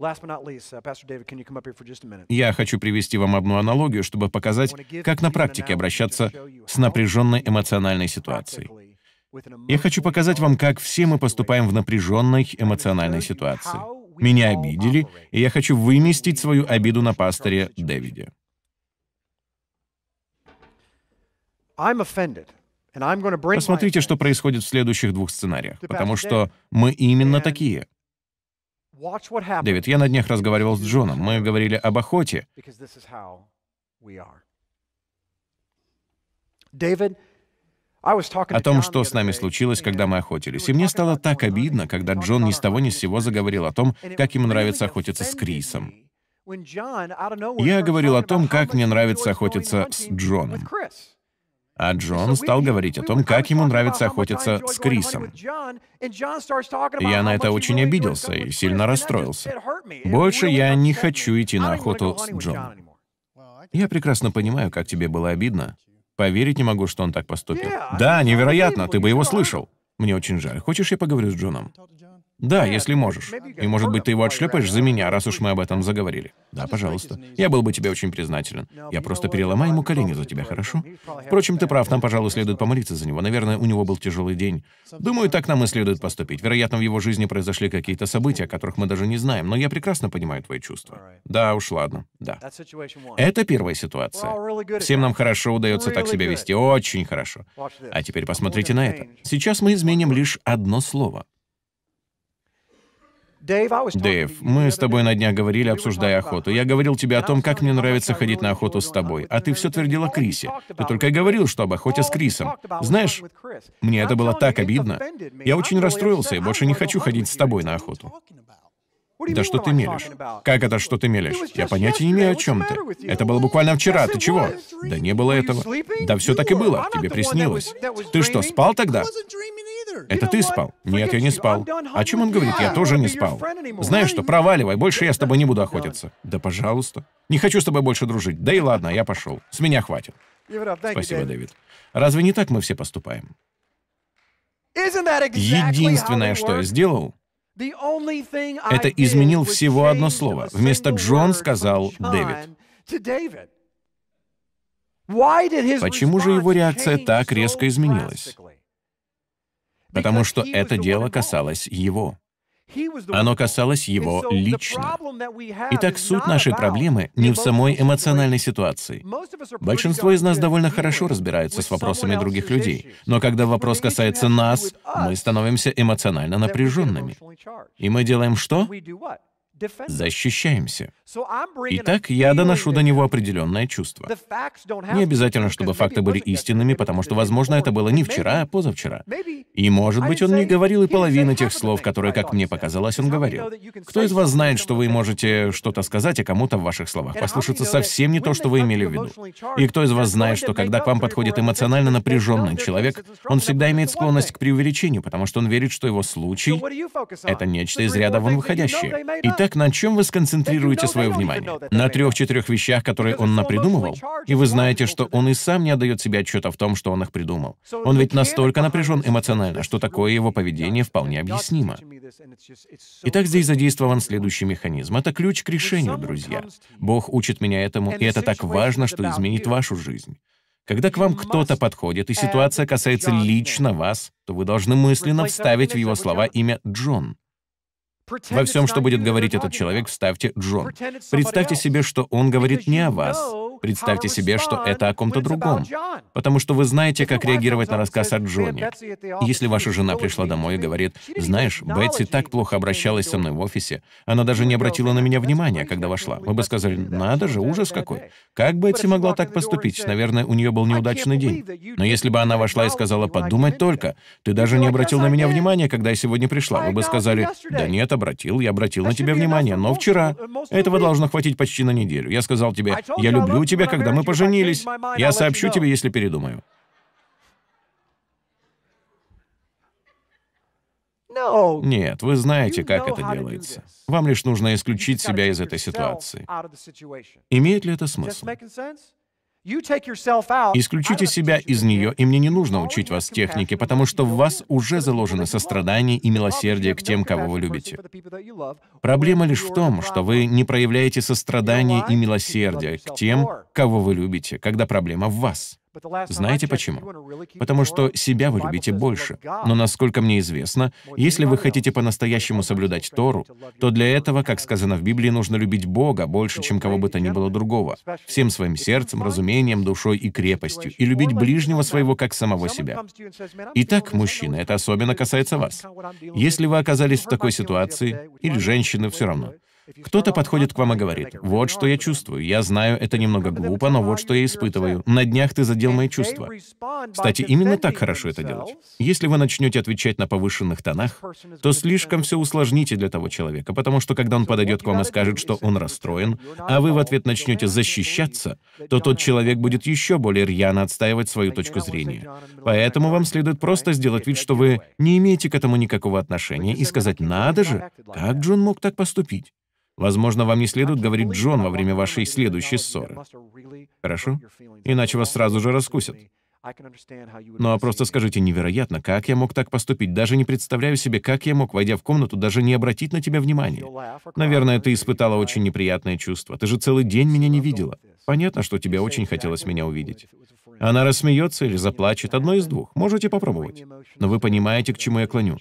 Я хочу привести вам одну аналогию, чтобы показать, как на практике обращаться с напряженной эмоциональной ситуацией. Я хочу показать вам, как все мы поступаем в напряженной эмоциональной ситуации. Меня обидели, и я хочу выместить свою обиду на пасторе Дэвиде. Посмотрите, что происходит в следующих двух сценариях, потому что мы именно такие. Дэвид, я на днях разговаривал с Джоном. Мы говорили об охоте. О том, что с нами случилось, когда мы охотились. И мне стало так обидно, когда Джон ни с того ни с сего заговорил о том, как ему нравится охотиться с Крисом. Я говорил о том, как мне нравится охотиться с Джоном. А Джон стал говорить о том, как ему нравится охотиться с Крисом. Я на это очень обиделся и сильно расстроился. Больше я не хочу идти на охоту с Джоном. Я прекрасно понимаю, как тебе было обидно. Поверить не могу, что он так поступил. Да, невероятно, ты бы его слышал. Мне очень жаль. Хочешь, я поговорю с Джоном? Да, если можешь. И, может быть, ты его отшлепаешь за меня, раз уж мы об этом заговорили. Да, пожалуйста. Я был бы тебе очень признателен. Я просто переломаю ему колени за тебя, хорошо? Впрочем, ты прав, нам, пожалуй, следует помолиться за него. Наверное, у него был тяжелый день. Думаю, так нам и следует поступить. Вероятно, в его жизни произошли какие-то события, о которых мы даже не знаем, но я прекрасно понимаю твои чувства. Да уж, ладно, да. Это первая ситуация. Всем нам хорошо удается так себя вести, очень хорошо. А теперь посмотрите на это. Сейчас мы изменим лишь одно слово. Дэйв, а мы с тобой на днях говорили, обсуждая охоту. Я говорил тебе о том, как мне нравится ходить на охоту с тобой, а ты все твердила Крисе. Ты только и говорил, что об охоте с Крисом. Знаешь, мне это было так обидно. Я очень расстроился и больше не хочу ходить с тобой на охоту. Да что ты мелешь? Как это, что ты мелешь? Я понятия не имею, о чем ты. Это было буквально вчера, ты чего? Да не было этого. Да все так и было, тебе приснилось. Ты что, спал тогда? Это ты спал? Нет, я не спал. О чем он говорит? Я тоже не спал. Знаешь что, проваливай, больше я с тобой не буду охотиться. Да пожалуйста. Не хочу с тобой больше дружить. Да и ладно, я пошел. С меня хватит. Спасибо, Дэвид. Разве не так мы все поступаем? Единственное, что я сделал, это изменил всего одно слово. Вместо «Джон» сказал «Дэвид». Почему же его реакция так резко изменилась? потому что это дело касалось его. Оно касалось его лично. Итак, суть нашей проблемы не в самой эмоциональной ситуации. Большинство из нас довольно хорошо разбираются с вопросами других людей, но когда вопрос касается нас, мы становимся эмоционально напряженными. И мы делаем что? защищаемся. Итак, я доношу до него определенное чувство. Не обязательно, чтобы факты были истинными, потому что, возможно, это было не вчера, а позавчера. И, может быть, он не говорил и половины тех слов, которые, как мне показалось, он говорил. Кто из вас знает, что вы можете что-то сказать, а кому-то в ваших словах послушаться совсем не то, что вы имели в виду? И кто из вас знает, что когда к вам подходит эмоционально напряженный человек, он всегда имеет склонность к преувеличению, потому что он верит, что его случай — это нечто из ряда вон выходящее. Итак, Итак, на чем вы сконцентрируете свое внимание? На трех-четырех вещах, которые он напридумывал? И вы знаете, что он и сам не отдает себе отчета в том, что он их придумал. Он ведь настолько напряжен эмоционально, что такое его поведение вполне объяснимо. Итак, здесь задействован следующий механизм. Это ключ к решению, друзья. Бог учит меня этому, и это так важно, что изменит вашу жизнь. Когда к вам кто-то подходит, и ситуация касается лично вас, то вы должны мысленно вставить в его слова имя Джон. Во всем, что будет говорить этот человек, вставьте «Джон». Представьте себе, что он говорит не о вас. Представьте себе, что это о ком-то другом. Потому что вы знаете, как реагировать на рассказ о Джоне. Если ваша жена пришла домой и говорит, «Знаешь, Бетси так плохо обращалась со мной в офисе. Она даже не обратила на меня внимания, когда вошла». вы бы сказали, «Надо «Ну, же, ужас какой. Как Бетси могла так поступить? Наверное, у нее был неудачный день». Но если бы она вошла и сказала, «Подумать только, ты даже не обратил на меня внимания, когда я сегодня пришла», вы бы сказали, «Да нет, обратил, я обратил на тебя внимание, но вчера. Э, этого должно хватить почти на неделю. Я сказал тебе, я люблю тебя, когда мы поженились. Я сообщу тебе, если передумаю. Нет, вы знаете, как это делается. Вам лишь нужно исключить себя из этой ситуации. Имеет ли это смысл? Исключите себя из нее, и мне не нужно учить вас технике, потому что в вас уже заложено сострадание и милосердие к тем, кого вы любите. Проблема лишь в том, что вы не проявляете сострадание и милосердие к тем, кого вы любите, когда проблема в вас. Знаете почему? Потому что себя вы любите больше. Но, насколько мне известно, если вы хотите по-настоящему соблюдать Тору, то для этого, как сказано в Библии, нужно любить Бога больше, чем кого бы то ни было другого, всем своим сердцем, разумением, душой и крепостью, и любить ближнего своего как самого себя. Итак, мужчины, это особенно касается вас. Если вы оказались в такой ситуации, или женщины, все равно, кто-то подходит к вам и говорит, вот что я чувствую, я знаю, это немного глупо, но вот что я испытываю. На днях ты задел мои чувства. Кстати, именно так хорошо это делать. Если вы начнете отвечать на повышенных тонах, то слишком все усложните для того человека, потому что когда он подойдет к вам и скажет, что он расстроен, а вы в ответ начнете защищаться, то тот человек будет еще более рьяно отстаивать свою точку зрения. Поэтому вам следует просто сделать вид, что вы не имеете к этому никакого отношения и сказать, надо же, как Джон мог так поступить? Возможно, вам не следует говорить Джон во время вашей следующей ссоры. Хорошо? Иначе вас сразу же раскусят. Но ну, а просто скажите, невероятно, как я мог так поступить? Даже не представляю себе, как я мог, войдя в комнату, даже не обратить на тебя внимания. Наверное, ты испытала очень неприятное чувство. Ты же целый день меня не видела. Понятно, что тебе очень хотелось меня увидеть. Она рассмеется или заплачет, одно из двух. Можете попробовать. Но вы понимаете, к чему я клоню.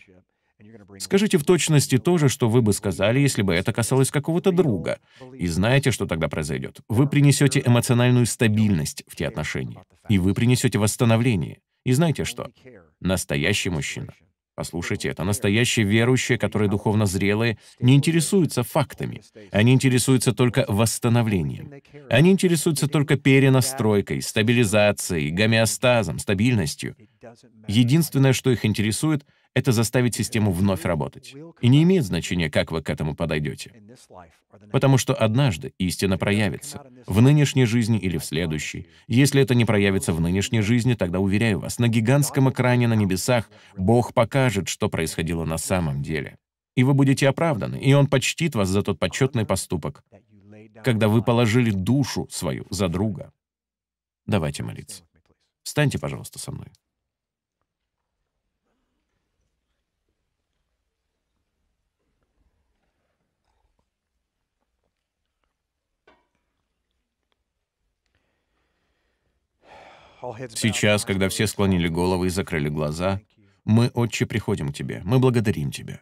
Скажите в точности то же, что вы бы сказали, если бы это касалось какого-то друга. И знаете, что тогда произойдет? Вы принесете эмоциональную стабильность в те отношения. И вы принесете восстановление. И знаете что? Настоящий мужчина. Послушайте, это настоящие верующие, которые духовно зрелые, не интересуются фактами. Они интересуются только восстановлением. Они интересуются только перенастройкой, стабилизацией, гомеостазом, стабильностью. Единственное, что их интересует — это заставить систему вновь работать. И не имеет значения, как вы к этому подойдете. Потому что однажды истина проявится, в нынешней жизни или в следующей. Если это не проявится в нынешней жизни, тогда, уверяю вас, на гигантском экране на небесах Бог покажет, что происходило на самом деле. И вы будете оправданы, и Он почтит вас за тот почетный поступок, когда вы положили душу свою за друга. Давайте молиться. Встаньте, пожалуйста, со мной. Сейчас, когда все склонили головы и закрыли глаза, мы, Отче, приходим к Тебе, мы благодарим Тебя.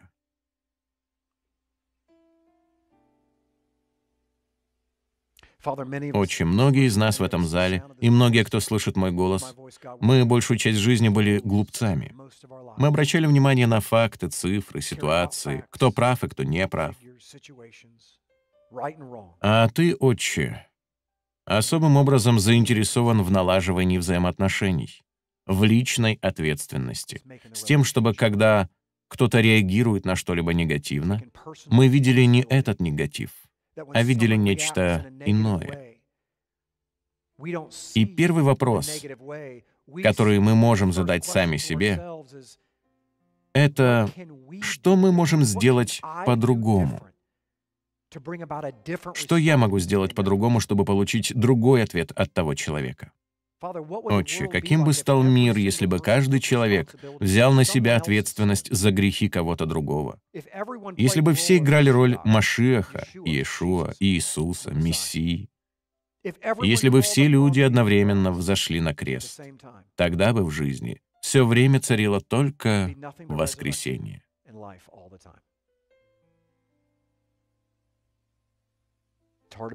Отче, многие из нас в этом зале, и многие, кто слышит мой голос, мы большую часть жизни были глупцами. Мы обращали внимание на факты, цифры, ситуации, кто прав и кто не прав. А Ты, Отче, особым образом заинтересован в налаживании взаимоотношений, в личной ответственности, с тем, чтобы когда кто-то реагирует на что-либо негативно, мы видели не этот негатив, а видели нечто иное. И первый вопрос, который мы можем задать сами себе, это что мы можем сделать по-другому? Что я могу сделать по-другому, чтобы получить другой ответ от того человека? Отче, каким бы стал мир, если бы каждый человек взял на себя ответственность за грехи кого-то другого? Если бы все играли роль Машиаха, Иешуа, Иисуса, Мессии? Если бы все люди одновременно взошли на крест, тогда бы в жизни все время царило только воскресение.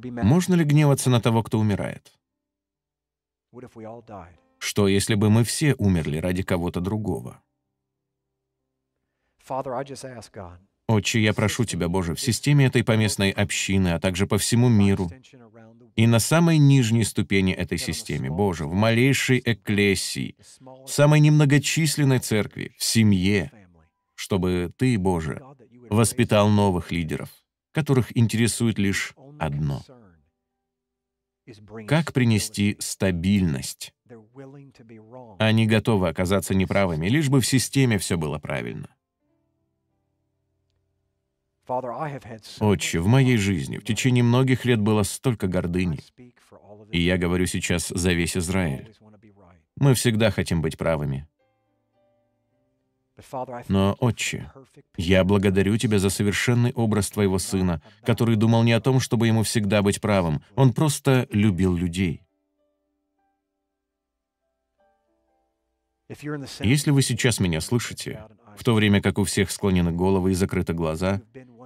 Можно ли гневаться на того, кто умирает? Что, если бы мы все умерли ради кого-то другого? Отче, я прошу Тебя, Боже, в системе этой поместной общины, а также по всему миру, и на самой нижней ступени этой системы, Боже, в малейшей экклесии, самой немногочисленной церкви, в семье, чтобы Ты, Боже, воспитал новых лидеров, которых интересует лишь одно. Как принести стабильность? Они готовы оказаться неправыми, лишь бы в системе все было правильно. Отче, в моей жизни в течение многих лет было столько гордыни. И я говорю сейчас за весь Израиль. Мы всегда хотим быть правыми. Но, Отче, я благодарю Тебя за совершенный образ Твоего Сына, который думал не о том, чтобы ему всегда быть правым, он просто любил людей. Если вы сейчас меня слышите, в то время как у всех склонены головы и закрыты глаза,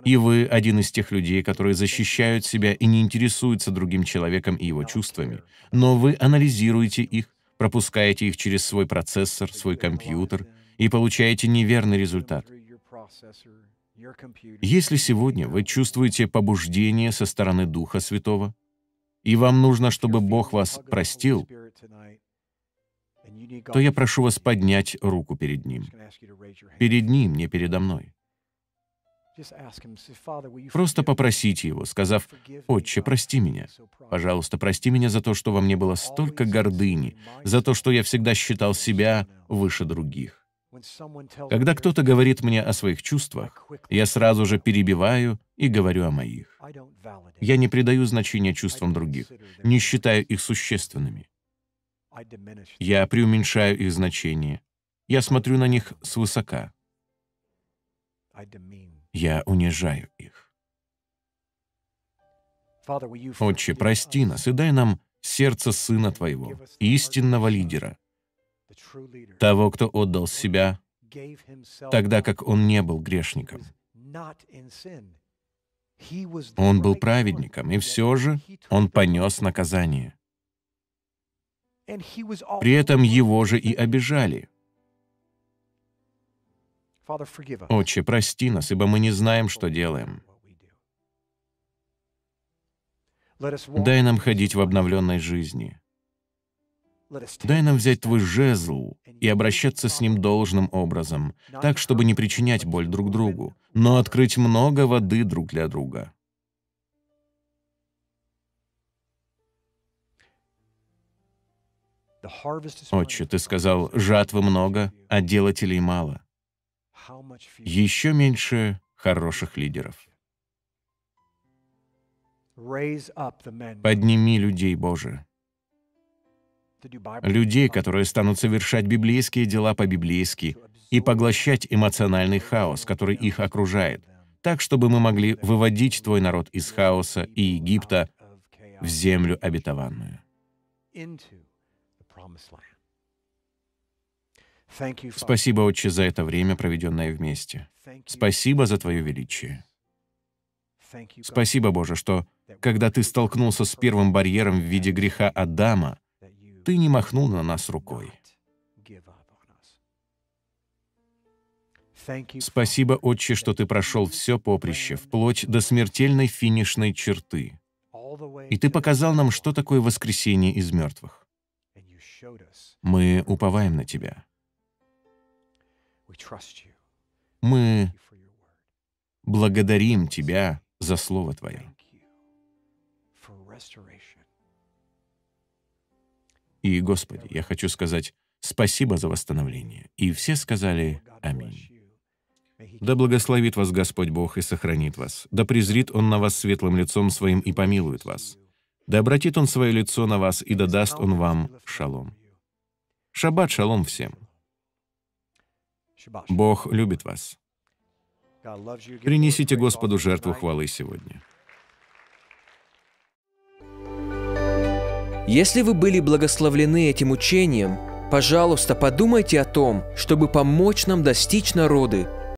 и вы один из тех людей, которые защищают себя и не интересуются другим человеком и его чувствами, но вы анализируете их, пропускаете их через свой процессор, свой компьютер — и получаете неверный результат. Если сегодня вы чувствуете побуждение со стороны Духа Святого, и вам нужно, чтобы Бог вас простил, то я прошу вас поднять руку перед Ним. Перед Ним, не передо мной. Просто попросите Его, сказав, «Отче, прости меня. Пожалуйста, прости меня за то, что во мне было столько гордыни, за то, что я всегда считал себя выше других. Когда кто-то говорит мне о своих чувствах, я сразу же перебиваю и говорю о моих. Я не придаю значения чувствам других, не считаю их существенными. Я преуменьшаю их значение. Я смотрю на них свысока. Я унижаю их. Отче, прости нас и дай нам сердце Сына Твоего, истинного лидера, того, кто отдал себя, тогда как он не был грешником. Он был праведником, и все же он понес наказание. При этом его же и обижали. Отче, прости нас, ибо мы не знаем, что делаем. Дай нам ходить в обновленной жизни. Дай нам взять твой жезл и обращаться с ним должным образом, так, чтобы не причинять боль друг другу, но открыть много воды друг для друга. «Отче, ты сказал, жатвы много, а делателей мало. Еще меньше хороших лидеров. Подними людей, Боже, людей, которые станут совершать библейские дела по-библейски и поглощать эмоциональный хаос, который их окружает, так, чтобы мы могли выводить Твой народ из хаоса и Египта в землю обетованную. Спасибо, Отче, за это время, проведенное вместе. Спасибо за Твое величие. Спасибо, Боже, что, когда Ты столкнулся с первым барьером в виде греха Адама, ты не махнул на нас рукой. Спасибо, Отче, что ты прошел все поприще, вплоть до смертельной финишной черты. И ты показал нам, что такое воскресение из мертвых. Мы уповаем на тебя. Мы благодарим тебя за Слово Твое. И, Господи, я хочу сказать спасибо за восстановление. И все сказали «Аминь». Да благословит вас Господь Бог и сохранит вас. Да презрит Он на вас светлым лицом своим и помилует вас. Да обратит Он свое лицо на вас и да даст Он вам шалом. Шаббат шалом всем. Бог любит вас. Принесите Господу жертву хвалы сегодня. Если вы были благословлены этим учением, пожалуйста, подумайте о том, чтобы помочь нам достичь народы,